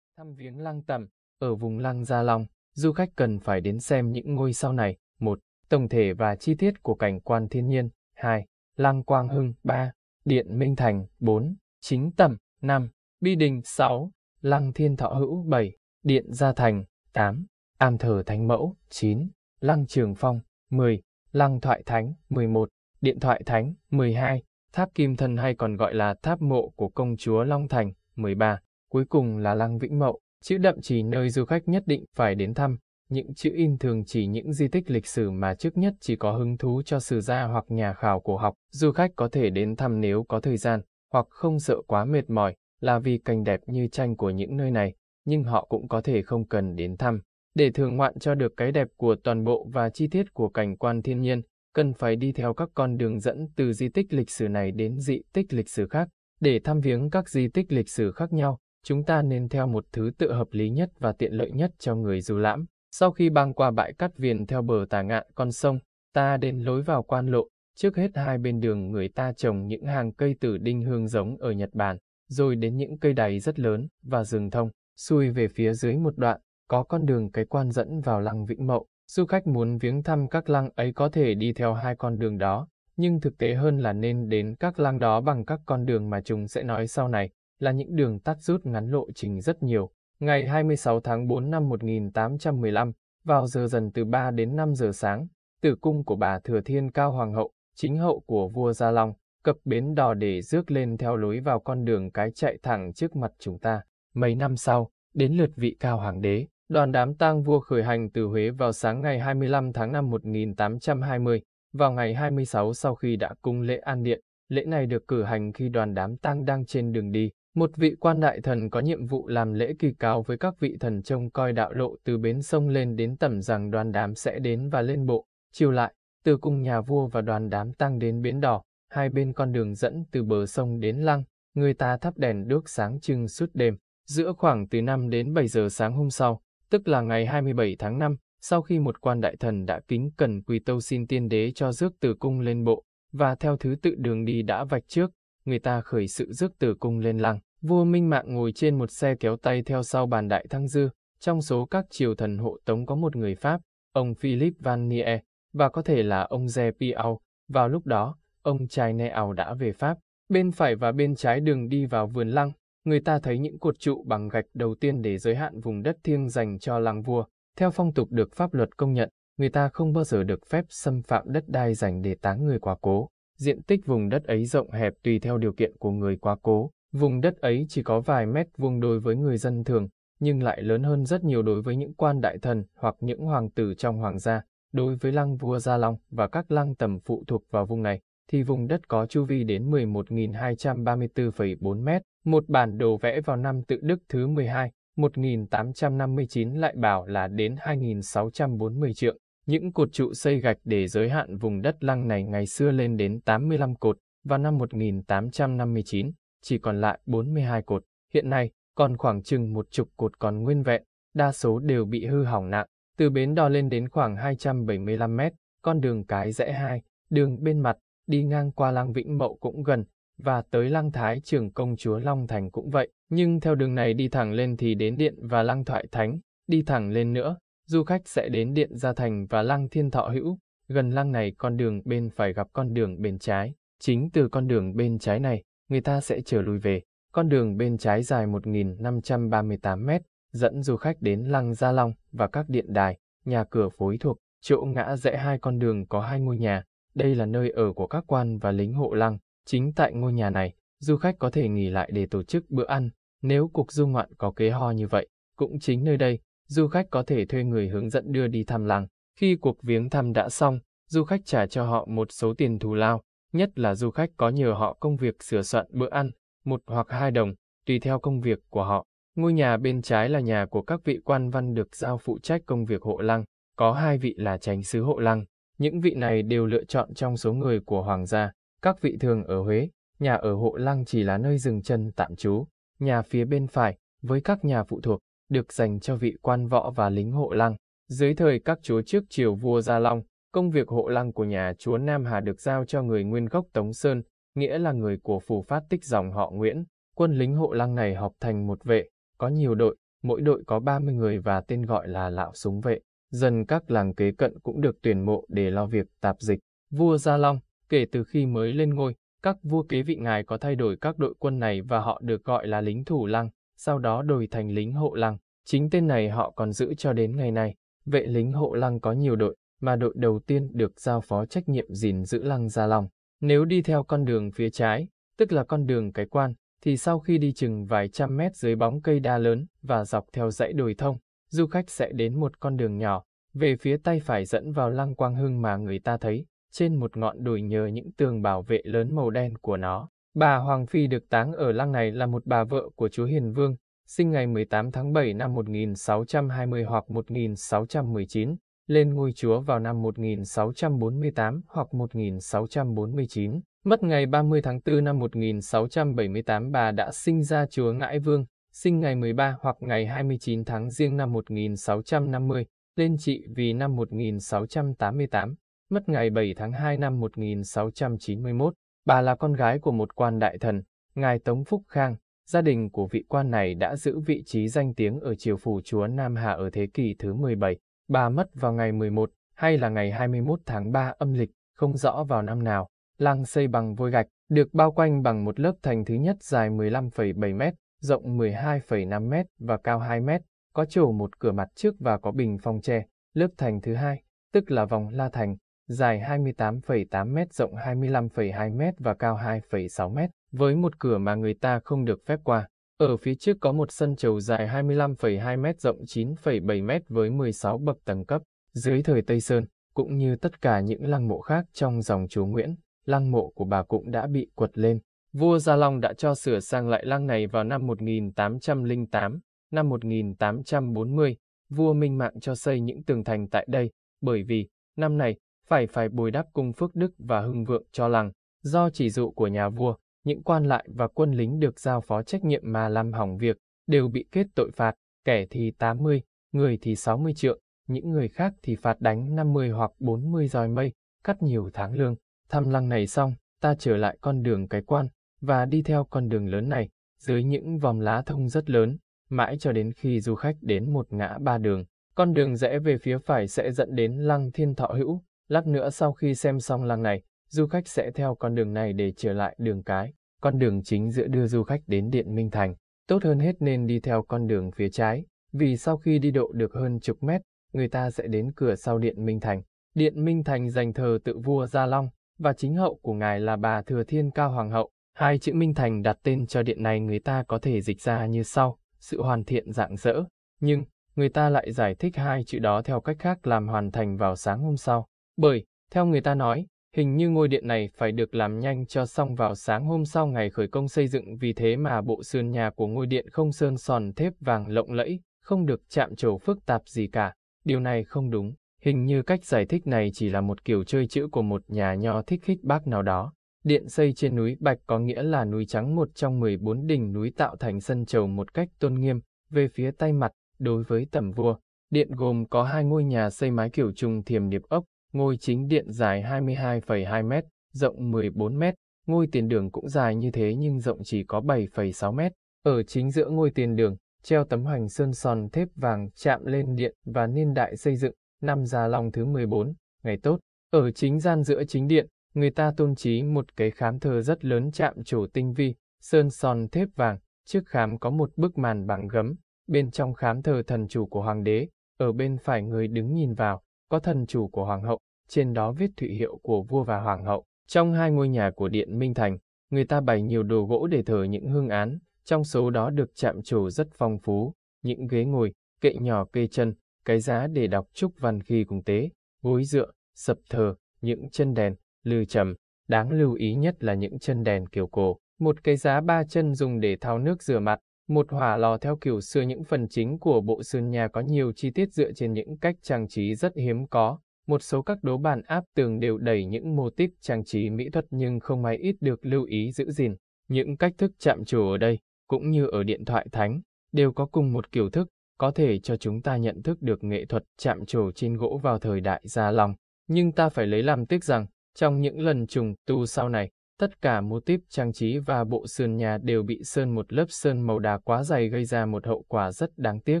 Thăm viếng lăng tầm, ở vùng lăng Gia Long, du khách cần phải đến xem những ngôi sau này. một, Tổng thể và chi tiết của cảnh quan thiên nhiên. 2. Lăng Quang Hưng 3. Điện Minh Thành 4. Chính Tầm 5. Bi Đình 6. Lăng Thiên Thọ Hữu 7. Điện Gia Thành 8. Am Thờ Thánh Mẫu 9. Lăng Trường Phong 10. Lăng Thoại Thánh 11. Điện thoại Thánh 12, Tháp Kim Thân hay còn gọi là Tháp Mộ của Công Chúa Long Thành 13, cuối cùng là Lăng Vĩnh Mậu, chữ đậm chỉ nơi du khách nhất định phải đến thăm. Những chữ in thường chỉ những di tích lịch sử mà trước nhất chỉ có hứng thú cho sử gia hoặc nhà khảo cổ học, du khách có thể đến thăm nếu có thời gian, hoặc không sợ quá mệt mỏi, là vì cảnh đẹp như tranh của những nơi này, nhưng họ cũng có thể không cần đến thăm. Để thưởng ngoạn cho được cái đẹp của toàn bộ và chi tiết của cảnh quan thiên nhiên, cần phải đi theo các con đường dẫn từ di tích lịch sử này đến di tích lịch sử khác. Để thăm viếng các di tích lịch sử khác nhau, chúng ta nên theo một thứ tự hợp lý nhất và tiện lợi nhất cho người du lãm. Sau khi băng qua bãi cắt viền theo bờ tà ngạn con sông, ta đến lối vào quan lộ, trước hết hai bên đường người ta trồng những hàng cây tử đinh hương giống ở Nhật Bản, rồi đến những cây đáy rất lớn và rừng thông, xuôi về phía dưới một đoạn, có con đường cái quan dẫn vào lăng Vĩnh Mậu, Du khách muốn viếng thăm các lăng ấy có thể đi theo hai con đường đó, nhưng thực tế hơn là nên đến các lăng đó bằng các con đường mà chúng sẽ nói sau này, là những đường tắt rút ngắn lộ trình rất nhiều. Ngày 26 tháng 4 năm 1815, vào giờ dần từ 3 đến 5 giờ sáng, tử cung của bà Thừa Thiên Cao Hoàng hậu, chính hậu của vua Gia Long, cập bến đò để rước lên theo lối vào con đường cái chạy thẳng trước mặt chúng ta. Mấy năm sau, đến lượt vị Cao Hoàng đế, Đoàn đám tang vua khởi hành từ Huế vào sáng ngày 25 tháng 5 1820, vào ngày 26 sau khi đã cung lễ an điện. Lễ này được cử hành khi đoàn đám tang đang trên đường đi. Một vị quan đại thần có nhiệm vụ làm lễ kỳ cáo với các vị thần trông coi đạo lộ từ bến sông lên đến tầm rằng đoàn đám sẽ đến và lên bộ. Chiều lại, từ cung nhà vua và đoàn đám tang đến bến đỏ, hai bên con đường dẫn từ bờ sông đến lăng, người ta thắp đèn đuốc sáng trưng suốt đêm. Giữa khoảng từ 5 đến 7 giờ sáng hôm sau, tức là ngày 27 tháng 5, sau khi một quan đại thần đã kính cẩn quỳ tâu xin tiên đế cho rước từ cung lên bộ, và theo thứ tự đường đi đã vạch trước, người ta khởi sự rước từ cung lên lăng. Vua Minh Mạng ngồi trên một xe kéo tay theo sau bàn đại thăng dư, trong số các triều thần hộ tống có một người Pháp, ông Philip Van Nie, và có thể là ông Ze Piao. Vào lúc đó, ông trai Neao đã về Pháp. Bên phải và bên trái đường đi vào vườn lăng, người ta thấy những cột trụ bằng gạch đầu tiên để giới hạn vùng đất thiêng dành cho làng vua. Theo phong tục được pháp luật công nhận, người ta không bao giờ được phép xâm phạm đất đai dành để táng người quá cố. Diện tích vùng đất ấy rộng hẹp tùy theo điều kiện của người quá cố. Vùng đất ấy chỉ có vài mét vuông đối với người dân thường, nhưng lại lớn hơn rất nhiều đối với những quan đại thần hoặc những hoàng tử trong hoàng gia. Đối với lăng vua Gia Long và các lăng tầm phụ thuộc vào vùng này, thì vùng đất có chu vi đến 11.234,4 mét, một bản đồ vẽ vào năm tự đức thứ 12, 1859 lại bảo là đến 2640 trượng. Những cột trụ xây gạch để giới hạn vùng đất lăng này ngày xưa lên đến 85 cột, vào năm 1859, chỉ còn lại 42 cột. Hiện nay, còn khoảng chừng một chục cột còn nguyên vẹn, đa số đều bị hư hỏng nặng. Từ bến đò lên đến khoảng 275 mét, con đường cái rẽ hai, đường bên mặt, đi ngang qua lăng Vĩnh Mậu cũng gần, và tới lăng thái trường công chúa Long Thành cũng vậy. Nhưng theo đường này đi thẳng lên thì đến điện và lăng thoại thánh, đi thẳng lên nữa, du khách sẽ đến điện Gia Thành và lăng thiên thọ hữu. Gần lăng này con đường bên phải gặp con đường bên trái. Chính từ con đường bên trái này, người ta sẽ trở lui về. Con đường bên trái dài 1.538 mét, dẫn du khách đến lăng Gia Long và các điện đài, nhà cửa phối thuộc, chỗ ngã rẽ hai con đường có hai ngôi nhà. Đây là nơi ở của các quan và lính hộ lăng. Chính tại ngôi nhà này, du khách có thể nghỉ lại để tổ chức bữa ăn. Nếu cuộc du ngoạn có kế ho như vậy, cũng chính nơi đây, du khách có thể thuê người hướng dẫn đưa đi thăm làng. Khi cuộc viếng thăm đã xong, du khách trả cho họ một số tiền thù lao, nhất là du khách có nhờ họ công việc sửa soạn bữa ăn, một hoặc hai đồng, tùy theo công việc của họ. Ngôi nhà bên trái là nhà của các vị quan văn được giao phụ trách công việc hộ lăng, có hai vị là tránh sứ hộ lăng. Những vị này đều lựa chọn trong số người của hoàng gia, các vị thường ở Huế, nhà ở hộ lăng chỉ là nơi dừng chân tạm trú, nhà phía bên phải, với các nhà phụ thuộc, được dành cho vị quan võ và lính hộ lăng. Dưới thời các chúa trước triều vua Gia Long, công việc hộ lăng của nhà chúa Nam Hà được giao cho người nguyên gốc Tống Sơn, nghĩa là người của phủ phát tích dòng họ Nguyễn. Quân lính hộ lăng này họp thành một vệ, có nhiều đội, mỗi đội có 30 người và tên gọi là lão súng vệ. Dần các làng kế cận cũng được tuyển mộ để lo việc tạp dịch. Vua Gia Long, Kể từ khi mới lên ngôi, các vua kế vị ngài có thay đổi các đội quân này và họ được gọi là lính thủ lăng, sau đó đổi thành lính hộ lăng. Chính tên này họ còn giữ cho đến ngày nay. Vệ lính hộ lăng có nhiều đội, mà đội đầu tiên được giao phó trách nhiệm gìn giữ lăng Gia Long. Nếu đi theo con đường phía trái, tức là con đường cái quan, thì sau khi đi chừng vài trăm mét dưới bóng cây đa lớn và dọc theo dãy đồi thông, du khách sẽ đến một con đường nhỏ, về phía tay phải dẫn vào lăng Quang Hưng mà người ta thấy, trên một ngọn đồi nhờ những tường bảo vệ lớn màu đen của nó. Bà Hoàng Phi được táng ở lăng này là một bà vợ của chúa Hiền Vương, sinh ngày 18 tháng 7 năm 1620 hoặc 1619, lên ngôi chúa vào năm 1648 hoặc 1649. Mất ngày 30 tháng 4 năm 1678 bà đã sinh ra chúa Ngãi Vương, sinh ngày 13 hoặc ngày 29 tháng riêng năm 1650, lên trị vì năm 1688 mất ngày 7 tháng 2 năm 1691. Bà là con gái của một quan đại thần, ngài Tống Phúc Khang. Gia đình của vị quan này đã giữ vị trí danh tiếng ở triều phủ chúa Nam Hà ở thế kỷ thứ 17. Bà mất vào ngày 11 hay là ngày 21 tháng 3 âm lịch, không rõ vào năm nào. lăng xây bằng vôi gạch, được bao quanh bằng một lớp thành thứ nhất dài 15,7 m, rộng 12,5 m và cao 2 m, có chỗ một cửa mặt trước và có bình phong tre. Lớp thành thứ hai, tức là vòng La Thành, dài 28,8 m, rộng 25,2 m và cao 2,6 m, với một cửa mà người ta không được phép qua. Ở phía trước có một sân trầu dài 25,2 m, rộng 9,7 m với 16 bậc tầng cấp. Dưới thời Tây Sơn, cũng như tất cả những lăng mộ khác trong dòng chú Nguyễn, lăng mộ của bà cũng đã bị quật lên. Vua Gia Long đã cho sửa sang lại lăng này vào năm 1808, năm 1840, vua Minh Mạng cho xây những tường thành tại đây, bởi vì, năm này, phải phải bồi đáp cung phước đức và hưng vượng cho làng. Do chỉ dụ của nhà vua, những quan lại và quân lính được giao phó trách nhiệm mà làm hỏng việc, đều bị kết tội phạt, kẻ thì 80, người thì 60 trượng, những người khác thì phạt đánh 50 hoặc 40 roi mây, cắt nhiều tháng lương. Thăm lăng này xong, ta trở lại con đường cái quan, và đi theo con đường lớn này, dưới những vòng lá thông rất lớn, mãi cho đến khi du khách đến một ngã ba đường. Con đường rẽ về phía phải sẽ dẫn đến lăng thiên thọ hữu, Lát nữa sau khi xem xong làng này, du khách sẽ theo con đường này để trở lại đường cái, con đường chính giữa đưa du khách đến Điện Minh Thành. Tốt hơn hết nên đi theo con đường phía trái, vì sau khi đi độ được hơn chục mét, người ta sẽ đến cửa sau Điện Minh Thành. Điện Minh Thành dành thờ tự vua Gia Long, và chính hậu của ngài là bà Thừa Thiên Cao Hoàng hậu. Hai chữ Minh Thành đặt tên cho điện này người ta có thể dịch ra như sau, sự hoàn thiện dạng dỡ. Nhưng, người ta lại giải thích hai chữ đó theo cách khác làm hoàn thành vào sáng hôm sau. Bởi, theo người ta nói, hình như ngôi điện này phải được làm nhanh cho xong vào sáng hôm sau ngày khởi công xây dựng vì thế mà bộ sườn nhà của ngôi điện không sơn sòn thép vàng lộng lẫy, không được chạm trổ phức tạp gì cả. Điều này không đúng, hình như cách giải thích này chỉ là một kiểu chơi chữ của một nhà nho thích khích bác nào đó. Điện xây trên núi Bạch có nghĩa là núi trắng một trong 14 đỉnh núi tạo thành sân trầu một cách tôn nghiêm, về phía tay mặt, đối với tầm vua. Điện gồm có hai ngôi nhà xây mái kiểu trùng thiềm điệp ốc, ngôi chính điện dài 22,2 m, rộng 14 m, ngôi tiền đường cũng dài như thế nhưng rộng chỉ có 7,6 m. Ở chính giữa ngôi tiền đường, treo tấm hoành sơn son thép vàng chạm lên điện và niên đại xây dựng, năm Gia Long thứ 14, ngày tốt. Ở chính gian giữa chính điện, người ta tôn trí một cái khám thờ rất lớn chạm chủ tinh vi, sơn son thép vàng, trước khám có một bức màn bằng gấm, bên trong khám thờ thần chủ của hoàng đế, ở bên phải người đứng nhìn vào, có thần chủ của hoàng hậu, trên đó viết thụy hiệu của vua và hoàng hậu. Trong hai ngôi nhà của Điện Minh Thành, người ta bày nhiều đồ gỗ để thờ những hương án, trong số đó được chạm trổ rất phong phú, những ghế ngồi, kệ nhỏ kê chân, cái giá để đọc chúc văn khi cùng tế, gối dựa, sập thờ, những chân đèn, lư trầm. Đáng lưu ý nhất là những chân đèn kiểu cổ, một cái giá ba chân dùng để tháo nước rửa mặt, một hỏa lò theo kiểu xưa những phần chính của bộ sườn nhà có nhiều chi tiết dựa trên những cách trang trí rất hiếm có. Một số các đố bàn áp tường đều đầy những mô típ trang trí mỹ thuật nhưng không mấy ít được lưu ý giữ gìn. Những cách thức chạm trổ ở đây, cũng như ở điện thoại thánh, đều có cùng một kiểu thức, có thể cho chúng ta nhận thức được nghệ thuật chạm trổ trên gỗ vào thời đại Gia Long. Nhưng ta phải lấy làm tiếc rằng, trong những lần trùng tu sau này, Tất cả mô típ trang trí và bộ sườn nhà đều bị sơn một lớp sơn màu đá quá dày gây ra một hậu quả rất đáng tiếc.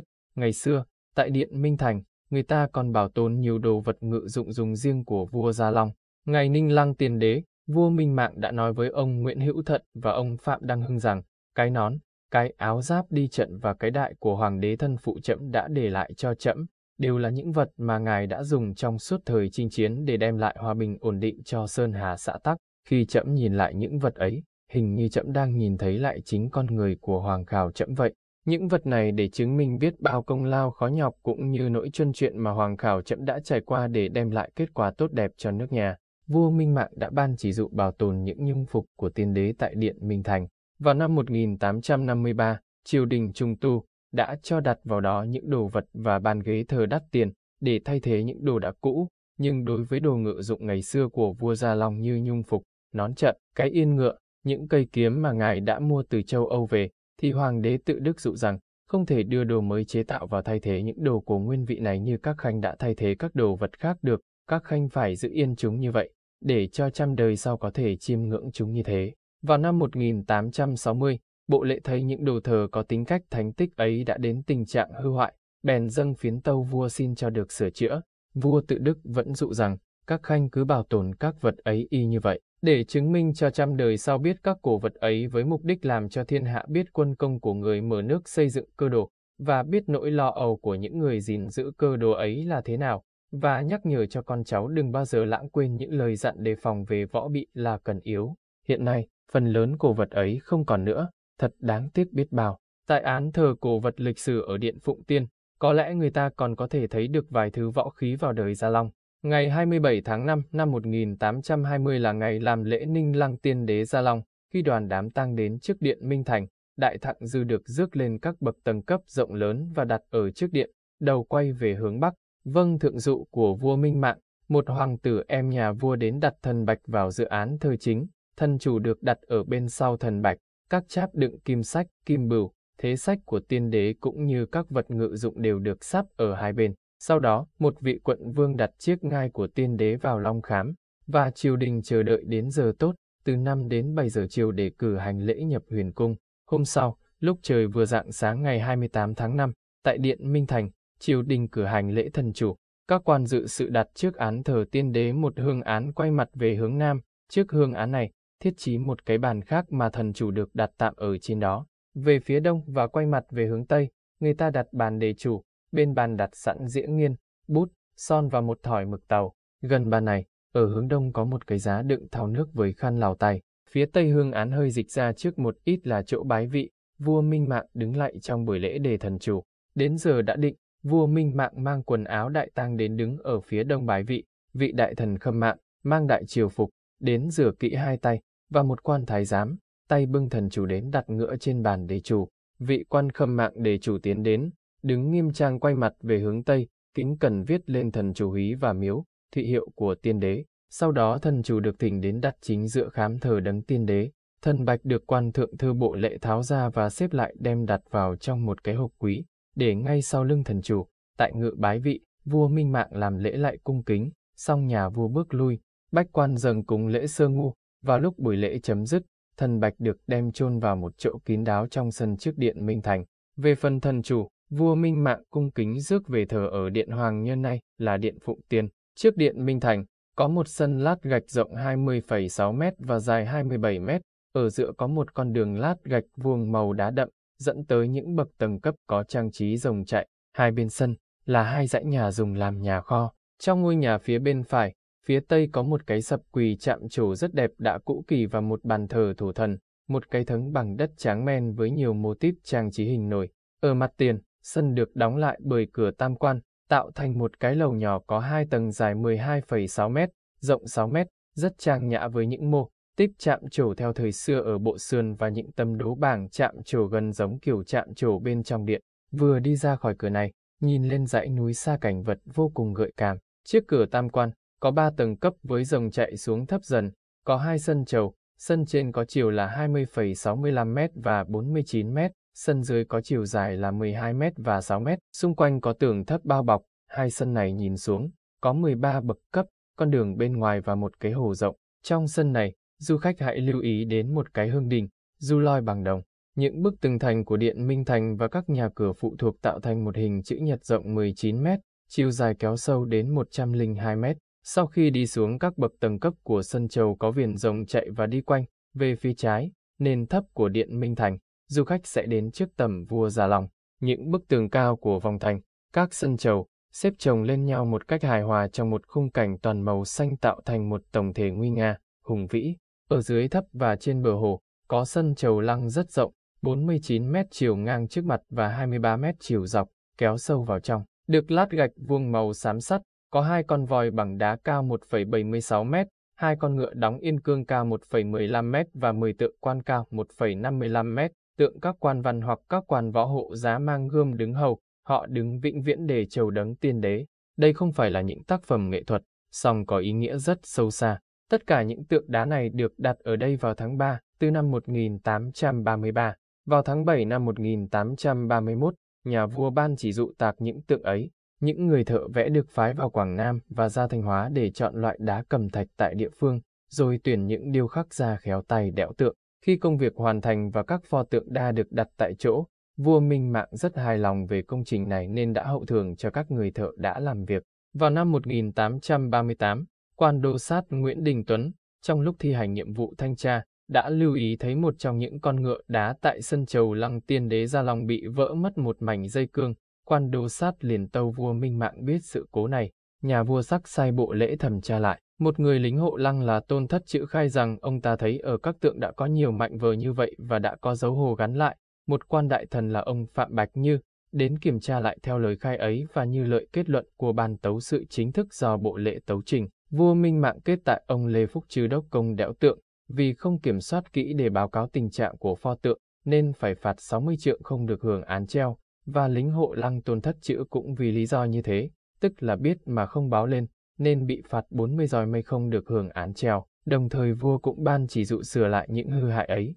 Ngày xưa, tại Điện Minh Thành, người ta còn bảo tồn nhiều đồ vật ngự dụng dùng riêng của vua Gia Long. Ngày Ninh Lăng tiền đế, vua Minh Mạng đã nói với ông Nguyễn Hữu Thận và ông Phạm Đăng Hưng rằng, cái nón, cái áo giáp đi trận và cái đại của hoàng đế thân phụ trẫm đã để lại cho trẫm đều là những vật mà ngài đã dùng trong suốt thời chinh chiến để đem lại hòa bình ổn định cho Sơn Hà xã Tắc. Khi trẫm nhìn lại những vật ấy, hình như trẫm đang nhìn thấy lại chính con người của Hoàng Khảo trẫm vậy. Những vật này để chứng minh biết bao công lao khó nhọc cũng như nỗi chuyên chuyện mà Hoàng Khảo trẫm đã trải qua để đem lại kết quả tốt đẹp cho nước nhà. Vua Minh Mạng đã ban chỉ dụ bảo tồn những nhung phục của tiên đế tại Điện Minh Thành. Vào năm 1853, triều đình Trung Tu đã cho đặt vào đó những đồ vật và bàn ghế thờ đắt tiền để thay thế những đồ đã cũ. Nhưng đối với đồ ngự dụng ngày xưa của vua Gia Long như nhung phục, nón trận, cái yên ngựa, những cây kiếm mà ngài đã mua từ châu Âu về, thì hoàng đế tự đức dụ rằng, không thể đưa đồ mới chế tạo vào thay thế những đồ của nguyên vị này như các khanh đã thay thế các đồ vật khác được, các khanh phải giữ yên chúng như vậy, để cho trăm đời sau có thể chiêm ngưỡng chúng như thế. Vào năm 1860, bộ lệ thấy những đồ thờ có tính cách thánh tích ấy đã đến tình trạng hư hoại, bèn dâng phiến tâu vua xin cho được sửa chữa. Vua tự đức vẫn dụ rằng, các khanh cứ bảo tồn các vật ấy y như vậy để chứng minh cho trăm đời sau biết các cổ vật ấy với mục đích làm cho thiên hạ biết quân công của người mở nước xây dựng cơ đồ, và biết nỗi lo âu của những người gìn giữ cơ đồ ấy là thế nào, và nhắc nhở cho con cháu đừng bao giờ lãng quên những lời dặn đề phòng về võ bị là cần yếu. Hiện nay, phần lớn cổ vật ấy không còn nữa, thật đáng tiếc biết bao. Tại án thờ cổ vật lịch sử ở Điện Phụng Tiên, có lẽ người ta còn có thể thấy được vài thứ võ khí vào đời Gia Long. Ngày 27 tháng 5 năm 1820 là ngày làm lễ ninh lăng tiên đế Gia Long, khi đoàn đám tang đến trước điện Minh Thành, đại thặng dư được rước lên các bậc tầng cấp rộng lớn và đặt ở trước điện, đầu quay về hướng Bắc, vâng thượng dụ của vua Minh Mạng, một hoàng tử em nhà vua đến đặt thần bạch vào dự án thơ chính, thân chủ được đặt ở bên sau thần bạch, các cháp đựng kim sách, kim bửu, thế sách của tiên đế cũng như các vật ngự dụng đều được sắp ở hai bên. Sau đó, một vị quận vương đặt chiếc ngai của tiên đế vào long khám, và triều đình chờ đợi đến giờ tốt, từ 5 đến 7 giờ chiều để cử hành lễ nhập huyền cung. Hôm sau, lúc trời vừa rạng sáng ngày 28 tháng 5, tại Điện Minh Thành, triều đình cử hành lễ thần chủ. Các quan dự sự đặt trước án thờ tiên đế một hương án quay mặt về hướng nam, trước hương án này, thiết trí một cái bàn khác mà thần chủ được đặt tạm ở trên đó. Về phía đông và quay mặt về hướng tây, người ta đặt bàn đề chủ, bên bàn đặt sẵn dĩa nghiên, bút, son và một thỏi mực tàu. Gần bàn này, ở hướng đông có một cái giá đựng thau nước với khăn lào tay. Phía tây hương án hơi dịch ra trước một ít là chỗ bái vị, vua Minh Mạng đứng lại trong buổi lễ đề thần chủ. Đến giờ đã định, vua Minh Mạng mang quần áo đại tang đến đứng ở phía đông bái vị, vị đại thần khâm mạng, mang đại triều phục, đến rửa kỹ hai tay, và một quan thái giám, tay bưng thần chủ đến đặt ngựa trên bàn đề chủ. Vị quan khâm mạng đề chủ tiến đến, đứng nghiêm trang quay mặt về hướng Tây, kính cần viết lên thần chủ hí và miếu, thị hiệu của tiên đế. Sau đó thần chủ được thỉnh đến đặt chính giữa khám thờ đấng tiên đế. Thần bạch được quan thượng thư bộ lệ tháo ra và xếp lại đem đặt vào trong một cái hộp quý, để ngay sau lưng thần chủ, tại ngự bái vị, vua minh mạng làm lễ lại cung kính, xong nhà vua bước lui, bách quan dần cùng lễ sơ ngu, vào lúc buổi lễ chấm dứt, thần bạch được đem chôn vào một chỗ kín đáo trong sân trước điện Minh Thành. Về phần thần chủ, vua Minh Mạng cung kính rước về thờ ở Điện Hoàng Nhân nay là Điện Phụng Tiên. Trước Điện Minh Thành, có một sân lát gạch rộng 206 mét và dài 27 mét. ở giữa có một con đường lát gạch vuông màu đá đậm, dẫn tới những bậc tầng cấp có trang trí rồng chạy. Hai bên sân là hai dãy nhà dùng làm nhà kho. Trong ngôi nhà phía bên phải, phía tây có một cái sập quỳ chạm trổ rất đẹp đã cũ kỳ và một bàn thờ thủ thần, một cái thấn bằng đất tráng men với nhiều mô típ trang trí hình nổi. Ở mặt tiền, sân được đóng lại bởi cửa tam quan, tạo thành một cái lầu nhỏ có hai tầng dài 12,6 mét, rộng 6 mét, rất trang nhã với những mô, tiếp chạm trổ theo thời xưa ở bộ sườn và những tấm đố bảng chạm trổ gần giống kiểu chạm trổ bên trong điện. Vừa đi ra khỏi cửa này, nhìn lên dãy núi xa cảnh vật vô cùng gợi cảm. Chiếc cửa tam quan, có ba tầng cấp với rồng chạy xuống thấp dần, có hai sân trầu, sân trên có chiều là 20,65m và 49m, sân dưới có chiều dài là 12 m và 6 m, xung quanh có tường thấp bao bọc, hai sân này nhìn xuống, có 13 bậc cấp, con đường bên ngoài và một cái hồ rộng. Trong sân này, du khách hãy lưu ý đến một cái hương đình, du loi bằng đồng. Những bức tường thành của Điện Minh Thành và các nhà cửa phụ thuộc tạo thành một hình chữ nhật rộng 19 m, chiều dài kéo sâu đến 102 m. Sau khi đi xuống các bậc tầng cấp của sân châu có viền rộng chạy và đi quanh, về phía trái, nền thấp của Điện Minh Thành du khách sẽ đến trước tầm vua Gia Long, những bức tường cao của vòng thành, các sân trầu, xếp chồng lên nhau một cách hài hòa trong một khung cảnh toàn màu xanh tạo thành một tổng thể nguy nga, hùng vĩ. Ở dưới thấp và trên bờ hồ, có sân trầu lăng rất rộng, 49 mét chiều ngang trước mặt và 23 mét chiều dọc, kéo sâu vào trong. Được lát gạch vuông màu xám sắt, có hai con voi bằng đá cao 1,76 mét, hai con ngựa đóng yên cương cao 1,15 mét và 10 tượng quan cao 1,55 mét tượng các quan văn hoặc các quan võ hộ giá mang gươm đứng hầu, họ đứng vĩnh viễn để chầu đấng tiên đế. Đây không phải là những tác phẩm nghệ thuật, song có ý nghĩa rất sâu xa. Tất cả những tượng đá này được đặt ở đây vào tháng 3, từ năm 1833. Vào tháng 7 năm 1831, nhà vua ban chỉ dụ tạc những tượng ấy. Những người thợ vẽ được phái vào Quảng Nam và ra Thanh Hóa để chọn loại đá cầm thạch tại địa phương, rồi tuyển những điêu khắc ra khéo tay đẽo tượng. Khi công việc hoàn thành và các pho tượng đa được đặt tại chỗ, vua Minh Mạng rất hài lòng về công trình này nên đã hậu thưởng cho các người thợ đã làm việc. Vào năm 1838, quan đô sát Nguyễn Đình Tuấn, trong lúc thi hành nhiệm vụ thanh tra, đã lưu ý thấy một trong những con ngựa đá tại sân chầu lăng tiên đế Gia Long bị vỡ mất một mảnh dây cương. Quan đô sát liền tâu vua Minh Mạng biết sự cố này, nhà vua sắc sai bộ lễ thẩm tra lại. Một người lính hộ lăng là tôn thất chữ khai rằng ông ta thấy ở các tượng đã có nhiều mạnh vờ như vậy và đã có dấu hồ gắn lại. Một quan đại thần là ông Phạm Bạch Như, đến kiểm tra lại theo lời khai ấy và như lợi kết luận của ban tấu sự chính thức do bộ lệ tấu trình. Vua Minh Mạng kết tại ông Lê Phúc Trư Đốc Công đẽo tượng, vì không kiểm soát kỹ để báo cáo tình trạng của pho tượng, nên phải phạt 60 trượng không được hưởng án treo, và lính hộ lăng tôn thất chữ cũng vì lý do như thế, tức là biết mà không báo lên, nên bị phạt 40 giòi mây không được hưởng án treo, đồng thời vua cũng ban chỉ dụ sửa lại những hư hại ấy.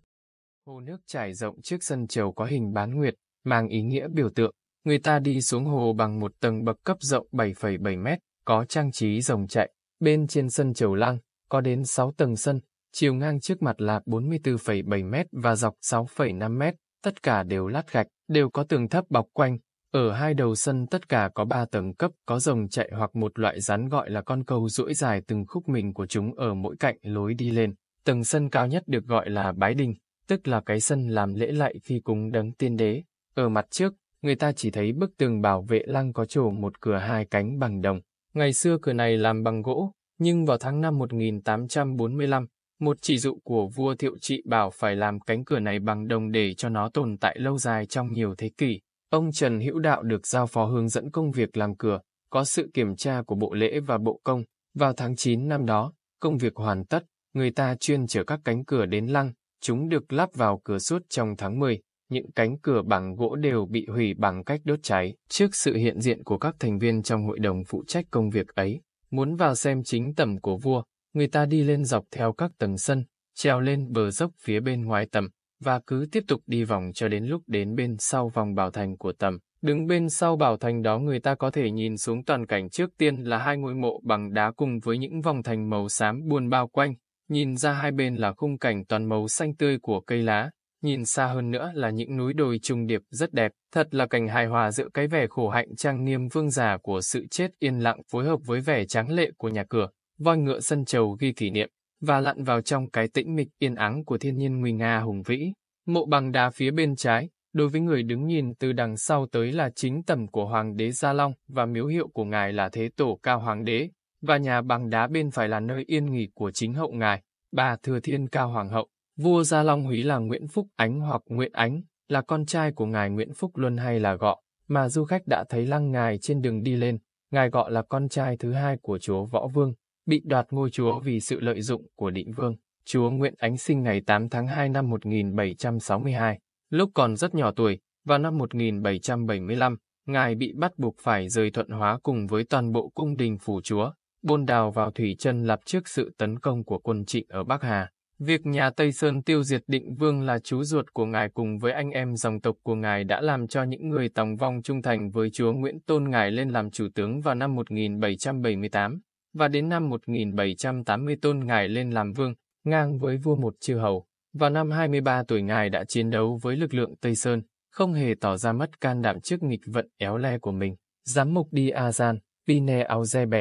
Hồ nước trải rộng trước sân trầu có hình bán nguyệt, mang ý nghĩa biểu tượng. Người ta đi xuống hồ bằng một tầng bậc cấp rộng 7,7 mét, có trang trí rồng chạy. Bên trên sân trầu lăng, có đến 6 tầng sân, chiều ngang trước mặt là 44,7 mét và dọc 6,5 mét, tất cả đều lát gạch, đều có tường thấp bọc quanh, ở hai đầu sân tất cả có ba tầng cấp, có rồng chạy hoặc một loại rắn gọi là con câu duỗi dài từng khúc mình của chúng ở mỗi cạnh lối đi lên. Tầng sân cao nhất được gọi là bái đình, tức là cái sân làm lễ lạy khi cúng đấng tiên đế. Ở mặt trước, người ta chỉ thấy bức tường bảo vệ lăng có trổ một cửa hai cánh bằng đồng. Ngày xưa cửa này làm bằng gỗ, nhưng vào tháng năm 1845, một chỉ dụ của vua Thiệu Trị bảo phải làm cánh cửa này bằng đồng để cho nó tồn tại lâu dài trong nhiều thế kỷ. Ông Trần Hữu Đạo được giao phó hướng dẫn công việc làm cửa, có sự kiểm tra của Bộ Lễ và Bộ Công. Vào tháng 9 năm đó, công việc hoàn tất, người ta chuyên chở các cánh cửa đến lăng, chúng được lắp vào cửa suốt trong tháng 10. Những cánh cửa bằng gỗ đều bị hủy bằng cách đốt cháy. Trước sự hiện diện của các thành viên trong hội đồng phụ trách công việc ấy, muốn vào xem chính tầm của vua, người ta đi lên dọc theo các tầng sân, treo lên bờ dốc phía bên ngoài tầm, và cứ tiếp tục đi vòng cho đến lúc đến bên sau vòng bảo thành của tầm. Đứng bên sau bảo thành đó người ta có thể nhìn xuống toàn cảnh trước tiên là hai ngôi mộ bằng đá cùng với những vòng thành màu xám buồn bao quanh, nhìn ra hai bên là khung cảnh toàn màu xanh tươi của cây lá, nhìn xa hơn nữa là những núi đồi trùng điệp rất đẹp, thật là cảnh hài hòa giữa cái vẻ khổ hạnh trang nghiêm vương giả của sự chết yên lặng phối hợp với vẻ tráng lệ của nhà cửa, voi ngựa sân trầu ghi kỷ niệm và lặn vào trong cái tĩnh mịch yên ắng của thiên nhiên nguy nga hùng vĩ. Mộ bằng đá phía bên trái, đối với người đứng nhìn từ đằng sau tới là chính tầm của Hoàng đế Gia Long và miếu hiệu của ngài là Thế Tổ Cao Hoàng đế, và nhà bằng đá bên phải là nơi yên nghỉ của chính hậu ngài, bà Thừa Thiên Cao Hoàng hậu. Vua Gia Long húy là Nguyễn Phúc Ánh hoặc Nguyễn Ánh, là con trai của ngài Nguyễn Phúc Luân hay là gọ, mà du khách đã thấy lăng ngài trên đường đi lên, ngài gọ là con trai thứ hai của chúa Võ Vương bị đoạt ngôi chúa vì sự lợi dụng của định vương. Chúa Nguyễn Ánh sinh ngày 8 tháng 2 năm 1762, lúc còn rất nhỏ tuổi, vào năm 1775, Ngài bị bắt buộc phải rời thuận hóa cùng với toàn bộ cung đình phủ chúa, bôn đào vào Thủy chân lập trước sự tấn công của quân trịnh ở Bắc Hà. Việc nhà Tây Sơn tiêu diệt định vương là chú ruột của ngài cùng với anh em dòng tộc của ngài đã làm cho những người tòng vong trung thành với chúa Nguyễn Tôn ngài lên làm chủ tướng vào năm 1778 và đến năm 1780 tôn ngài lên làm vương, ngang với vua một chư hầu. Vào năm 23 tuổi ngài đã chiến đấu với lực lượng Tây Sơn, không hề tỏ ra mất can đảm trước nghịch vận éo le của mình. Giám mục đi Di Azan, Pine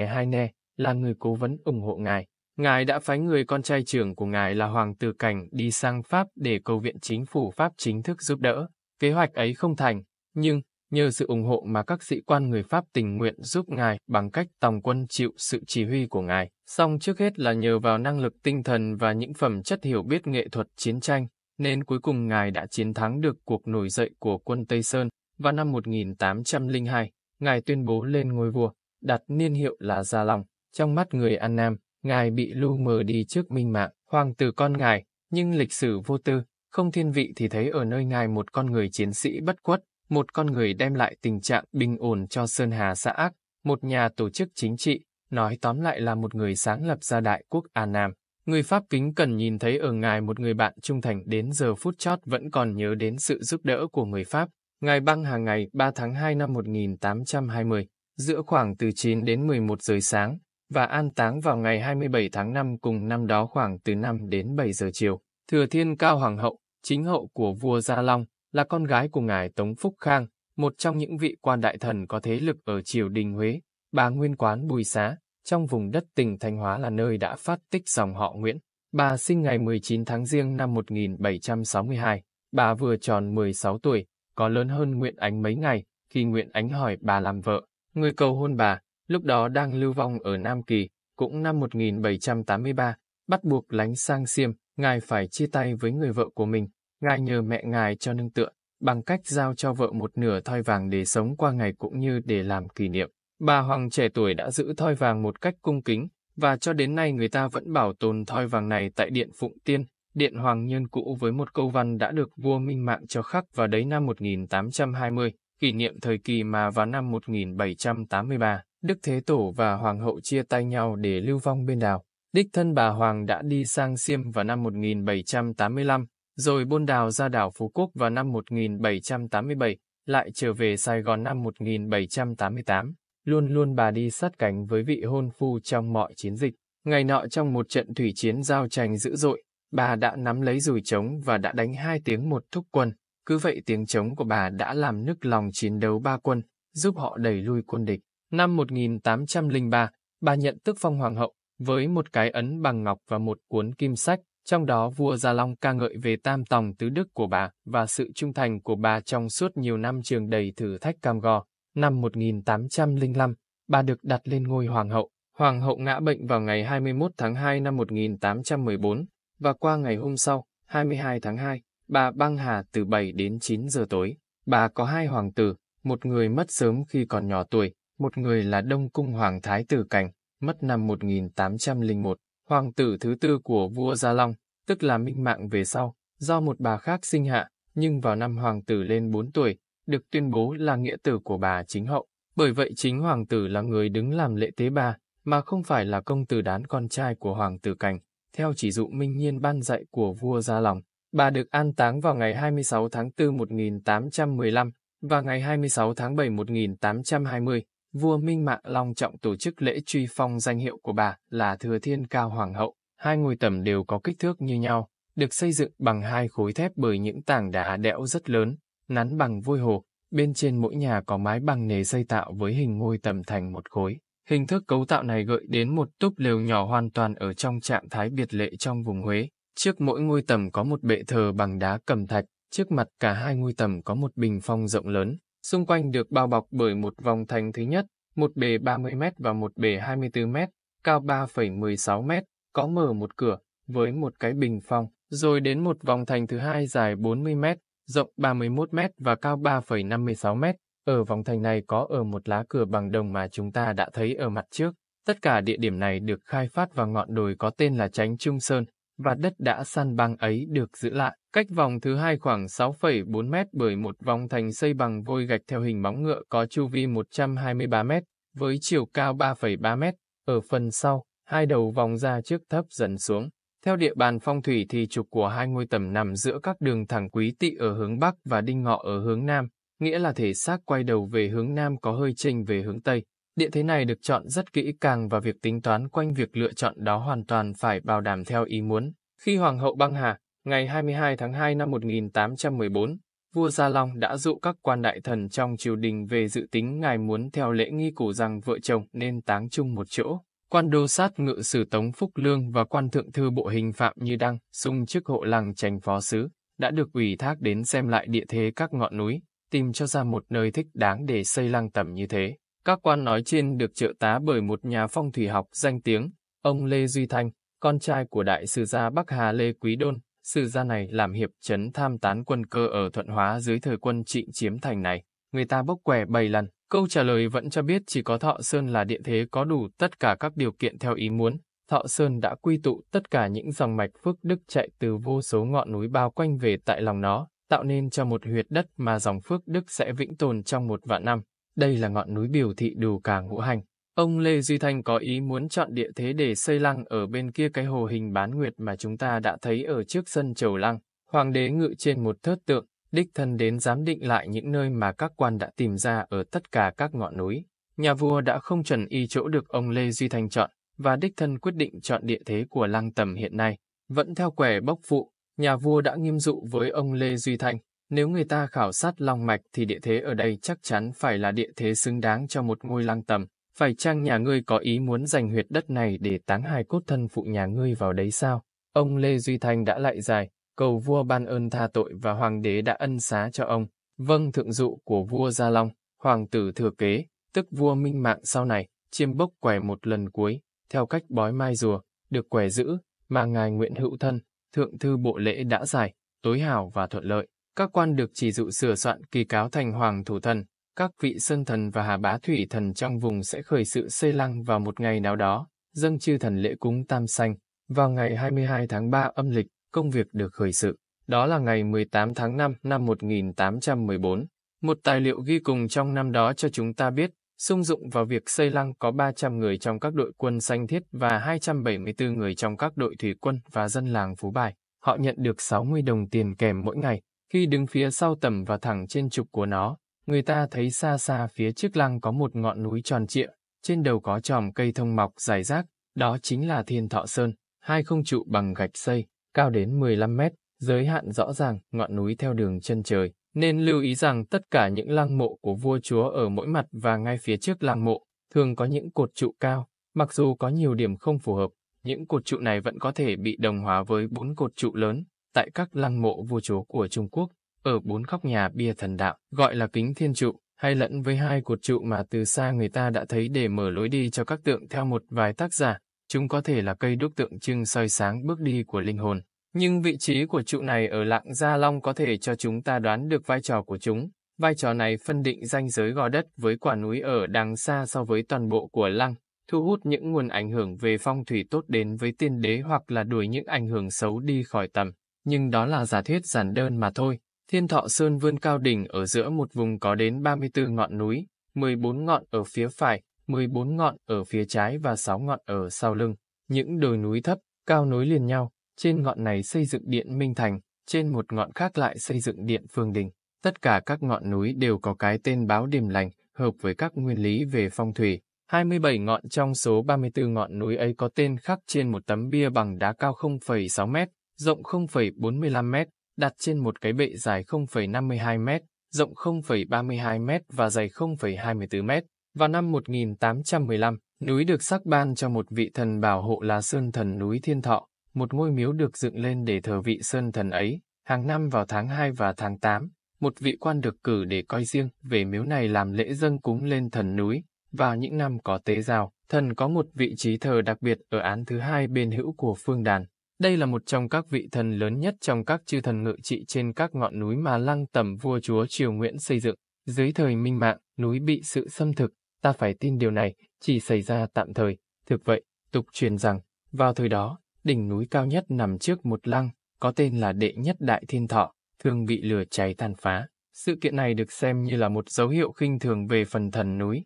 hai ne là người cố vấn ủng hộ ngài. Ngài đã phái người con trai trưởng của ngài là Hoàng tử Cảnh đi sang Pháp để cầu viện chính phủ Pháp chính thức giúp đỡ. Kế hoạch ấy không thành, nhưng nhờ sự ủng hộ mà các sĩ quan người Pháp tình nguyện giúp ngài bằng cách tòng quân chịu sự chỉ huy của ngài. Song trước hết là nhờ vào năng lực tinh thần và những phẩm chất hiểu biết nghệ thuật chiến tranh, nên cuối cùng ngài đã chiến thắng được cuộc nổi dậy của quân Tây Sơn. và năm 1802, ngài tuyên bố lên ngôi vua, đặt niên hiệu là Gia Long. Trong mắt người An Nam, ngài bị lu mờ đi trước minh mạng, hoàng tử con ngài, nhưng lịch sử vô tư, không thiên vị thì thấy ở nơi ngài một con người chiến sĩ bất khuất, một con người đem lại tình trạng bình ổn cho Sơn Hà xã Ác, một nhà tổ chức chính trị, nói tóm lại là một người sáng lập ra Đại quốc An Nam. Người Pháp kính cần nhìn thấy ở ngài một người bạn trung thành đến giờ phút chót vẫn còn nhớ đến sự giúp đỡ của người Pháp. Ngài băng hàng ngày 3 tháng 2 năm 1820, giữa khoảng từ 9 đến 11 giờ sáng, và an táng vào ngày 27 tháng 5 cùng năm đó khoảng từ 5 đến 7 giờ chiều. Thừa thiên cao hoàng hậu, chính hậu của vua Gia Long, là con gái của ngài Tống Phúc Khang, một trong những vị quan đại thần có thế lực ở triều đình Huế, bà Nguyên Quán Bùi Xá, trong vùng đất tỉnh Thanh Hóa là nơi đã phát tích dòng họ Nguyễn. Bà sinh ngày 19 tháng Giêng năm 1762, bà vừa tròn 16 tuổi, có lớn hơn Nguyễn Ánh mấy ngày, khi Nguyễn Ánh hỏi bà làm vợ, người cầu hôn bà, lúc đó đang lưu vong ở Nam Kỳ, cũng năm 1783, bắt buộc lánh sang Xiêm, ngài phải chia tay với người vợ của mình, Ngài nhờ mẹ ngài cho nâng tựa, bằng cách giao cho vợ một nửa thoi vàng để sống qua ngày cũng như để làm kỷ niệm. Bà Hoàng trẻ tuổi đã giữ thoi vàng một cách cung kính, và cho đến nay người ta vẫn bảo tồn thoi vàng này tại Điện Phụng Tiên, Điện Hoàng Nhân cũ với một câu văn đã được vua Minh Mạng cho khắc vào đấy năm 1820, kỷ niệm thời kỳ mà vào năm 1783, Đức Thế Tổ và Hoàng hậu chia tay nhau để lưu vong bên đảo. Đích thân bà Hoàng đã đi sang xiêm vào năm 1785, rồi buôn đào ra đảo Phú Quốc vào năm 1787, lại trở về Sài Gòn năm 1788. Luôn luôn bà đi sát cánh với vị hôn phu trong mọi chiến dịch. Ngày nọ trong một trận thủy chiến giao tranh dữ dội, bà đã nắm lấy dùi trống và đã đánh hai tiếng một thúc quân. Cứ vậy tiếng trống của bà đã làm nức lòng chiến đấu ba quân, giúp họ đẩy lui quân địch. Năm 1803, bà nhận tước phong hoàng hậu với một cái ấn bằng ngọc và một cuốn kim sách. Trong đó vua Gia Long ca ngợi về tam tòng tứ đức của bà và sự trung thành của bà trong suốt nhiều năm trường đầy thử thách cam go. Năm 1805, bà được đặt lên ngôi hoàng hậu. Hoàng hậu ngã bệnh vào ngày 21 tháng 2 năm 1814 và qua ngày hôm sau, 22 tháng 2, bà băng hà từ 7 đến 9 giờ tối. Bà có hai hoàng tử, một người mất sớm khi còn nhỏ tuổi, một người là Đông Cung Hoàng Thái Tử Cảnh, mất năm 1801, hoàng tử thứ tư của vua Gia Long, tức là Minh Mạng về sau, do một bà khác sinh hạ, nhưng vào năm hoàng tử lên 4 tuổi, được tuyên bố là nghĩa tử của bà chính hậu. Bởi vậy chính hoàng tử là người đứng làm lễ tế bà, mà không phải là công tử đán con trai của hoàng tử Cảnh. Theo chỉ dụ minh nhiên ban dạy của vua Gia Long, bà được an táng vào ngày 26 tháng 4 1815 và ngày 26 tháng 7 1820, vua Minh Mạng long trọng tổ chức lễ truy phong danh hiệu của bà là Thừa Thiên Cao Hoàng hậu. Hai ngôi tầm đều có kích thước như nhau, được xây dựng bằng hai khối thép bởi những tảng đá đẽo rất lớn, nắn bằng vôi hồ. Bên trên mỗi nhà có mái bằng nề xây tạo với hình ngôi tầm thành một khối. Hình thức cấu tạo này gợi đến một túp lều nhỏ hoàn toàn ở trong trạng thái biệt lệ trong vùng Huế. Trước mỗi ngôi tầm có một bệ thờ bằng đá cẩm thạch, trước mặt cả hai ngôi tầm có một bình phong rộng lớn, xung quanh được bao bọc bởi một vòng thành thứ nhất, một bề 30 m và một bề 24 m, cao 3,16 m, có mở một cửa với một cái bình phong, rồi đến một vòng thành thứ hai dài 40 m, rộng 31 m và cao 3,56 m. Ở vòng thành này có ở một lá cửa bằng đồng mà chúng ta đã thấy ở mặt trước. Tất cả địa điểm này được khai phát vào ngọn đồi có tên là Tránh Trung Sơn, và đất đã săn bằng ấy được giữ lại. Cách vòng thứ hai khoảng 6,4 mét bởi một vòng thành xây bằng vôi gạch theo hình móng ngựa có chu vi 123 mét, với chiều cao 3,3 mét. Ở phần sau, hai đầu vòng ra trước thấp dần xuống. Theo địa bàn phong thủy thì trục của hai ngôi tầm nằm giữa các đường thẳng quý tị ở hướng Bắc và đinh ngọ ở hướng Nam, nghĩa là thể xác quay đầu về hướng Nam có hơi chênh về hướng Tây. Địa thế này được chọn rất kỹ càng và việc tính toán quanh việc lựa chọn đó hoàn toàn phải bảo đảm theo ý muốn. Khi Hoàng hậu băng hà, ngày 22 tháng 2 năm 1814, vua Gia Long đã dụ các quan đại thần trong triều đình về dự tính ngài muốn theo lễ nghi cổ rằng vợ chồng nên táng chung một chỗ. Quan đô sát ngự sử Tống Phúc Lương và quan thượng thư bộ hình Phạm Như Đăng, sung chức hộ làng tranh phó sứ, đã được ủy thác đến xem lại địa thế các ngọn núi, tìm cho ra một nơi thích đáng để xây lăng tẩm như thế. Các quan nói trên được trợ tá bởi một nhà phong thủy học danh tiếng, ông Lê Duy Thanh, con trai của đại sư gia Bắc Hà Lê Quý Đôn. Sư gia này làm hiệp chấn tham tán quân cơ ở Thuận Hóa dưới thời quân trịnh chiếm thành này. Người ta bốc quẻ bày lần, câu trả lời vẫn cho biết chỉ có Thọ Sơn là địa thế có đủ tất cả các điều kiện theo ý muốn. Thọ Sơn đã quy tụ tất cả những dòng mạch phước đức chạy từ vô số ngọn núi bao quanh về tại lòng nó, tạo nên cho một huyệt đất mà dòng phước đức sẽ vĩnh tồn trong một vạn năm. Đây là ngọn núi biểu thị đủ cả ngũ hành. Ông Lê Duy Thanh có ý muốn chọn địa thế để xây lăng ở bên kia cái hồ hình bán nguyệt mà chúng ta đã thấy ở trước sân chầu lăng. Hoàng đế ngự trên một thớt tượng, đích thân đến giám định lại những nơi mà các quan đã tìm ra ở tất cả các ngọn núi. Nhà vua đã không chuẩn y chỗ được ông Lê Duy Thanh chọn, và đích thân quyết định chọn địa thế của lăng tầm hiện nay. Vẫn theo quẻ bốc phụ, nhà vua đã nghiêm dụ với ông Lê Duy Thanh, nếu người ta khảo sát long mạch thì địa thế ở đây chắc chắn phải là địa thế xứng đáng cho một ngôi lăng tầm. Phải chăng nhà ngươi có ý muốn giành huyệt đất này để táng hài cốt thân phụ nhà ngươi vào đấy sao? Ông Lê Duy Thanh đã lại dài, cầu vua ban ơn tha tội và hoàng đế đã ân xá cho ông. Vâng thượng dụ của vua Gia Long, hoàng tử thừa kế, tức vua minh mạng sau này, chiêm bốc quẻ một lần cuối, theo cách bói mai rùa, được quẻ giữ, mà ngài nguyện hữu thân, thượng thư bộ lễ đã giải, tối hảo và thuận lợi các quan được chỉ dụ sửa soạn kỳ cáo thành hoàng thủ thần, các vị sơn thần và hà bá thủy thần trong vùng sẽ khởi sự xây lăng vào một ngày nào đó, dâng chư thần lễ cúng tam sanh. Vào ngày 22 tháng 3 âm lịch, công việc được khởi sự. Đó là ngày 18 tháng 5 năm 1814. Một tài liệu ghi cùng trong năm đó cho chúng ta biết, sung dụng vào việc xây lăng có 300 người trong các đội quân xanh thiết và 274 người trong các đội thủy quân và dân làng Phú Bài. Họ nhận được 60 đồng tiền kèm mỗi ngày. Khi đứng phía sau tầm và thẳng trên trục của nó, người ta thấy xa xa phía trước lăng có một ngọn núi tròn trịa, trên đầu có tròm cây thông mọc dài rác, đó chính là Thiên Thọ Sơn, hai không trụ bằng gạch xây, cao đến 15 mét, giới hạn rõ ràng ngọn núi theo đường chân trời, nên lưu ý rằng tất cả những lăng mộ của vua chúa ở mỗi mặt và ngay phía trước lăng mộ thường có những cột trụ cao, mặc dù có nhiều điểm không phù hợp, những cột trụ này vẫn có thể bị đồng hóa với bốn cột trụ lớn tại các lăng mộ vua chúa của Trung Quốc, ở bốn góc nhà bia thần đạo, gọi là kính thiên trụ, hay lẫn với hai cột trụ mà từ xa người ta đã thấy để mở lối đi cho các tượng theo một vài tác giả. Chúng có thể là cây đúc tượng trưng soi sáng bước đi của linh hồn. Nhưng vị trí của trụ này ở lạng Gia Long có thể cho chúng ta đoán được vai trò của chúng. Vai trò này phân định ranh giới gò đất với quả núi ở đằng xa so với toàn bộ của lăng, thu hút những nguồn ảnh hưởng về phong thủy tốt đến với tiên đế hoặc là đuổi những ảnh hưởng xấu đi khỏi tầm nhưng đó là giả thuyết giản đơn mà thôi. Thiên Thọ Sơn vươn cao đỉnh ở giữa một vùng có đến 34 ngọn núi, 14 ngọn ở phía phải, 14 ngọn ở phía trái và 6 ngọn ở sau lưng. Những đồi núi thấp, cao nối liền nhau, trên ngọn này xây dựng điện Minh Thành, trên một ngọn khác lại xây dựng điện Phương Đình. Tất cả các ngọn núi đều có cái tên báo điềm lành, hợp với các nguyên lý về phong thủy. 27 ngọn trong số 34 ngọn núi ấy có tên khắc trên một tấm bia bằng đá cao 0,6 mét, rộng 0,45 m, đặt trên một cái bệ dài 0,52 m, rộng 0,32 m và dày 0,24 m. Vào năm 1815, núi được sắc ban cho một vị thần bảo hộ là Sơn Thần núi Thiên Thọ, một ngôi miếu được dựng lên để thờ vị Sơn Thần ấy. Hàng năm vào tháng 2 và tháng 8, một vị quan được cử để coi riêng về miếu này làm lễ dâng cúng lên thần núi. Vào những năm có tế giao, thần có một vị trí thờ đặc biệt ở án thứ hai bên hữu của phương đàn. Đây là một trong các vị thần lớn nhất trong các chư thần ngự trị trên các ngọn núi mà lăng Tầm vua chúa Triều Nguyễn xây dựng. Dưới thời minh mạng, núi bị sự xâm thực, ta phải tin điều này, chỉ xảy ra tạm thời. Thực vậy, tục truyền rằng, vào thời đó, đỉnh núi cao nhất nằm trước một lăng, có tên là Đệ Nhất Đại Thiên Thọ, thường bị lửa cháy tàn phá. Sự kiện này được xem như là một dấu hiệu khinh thường về phần thần núi,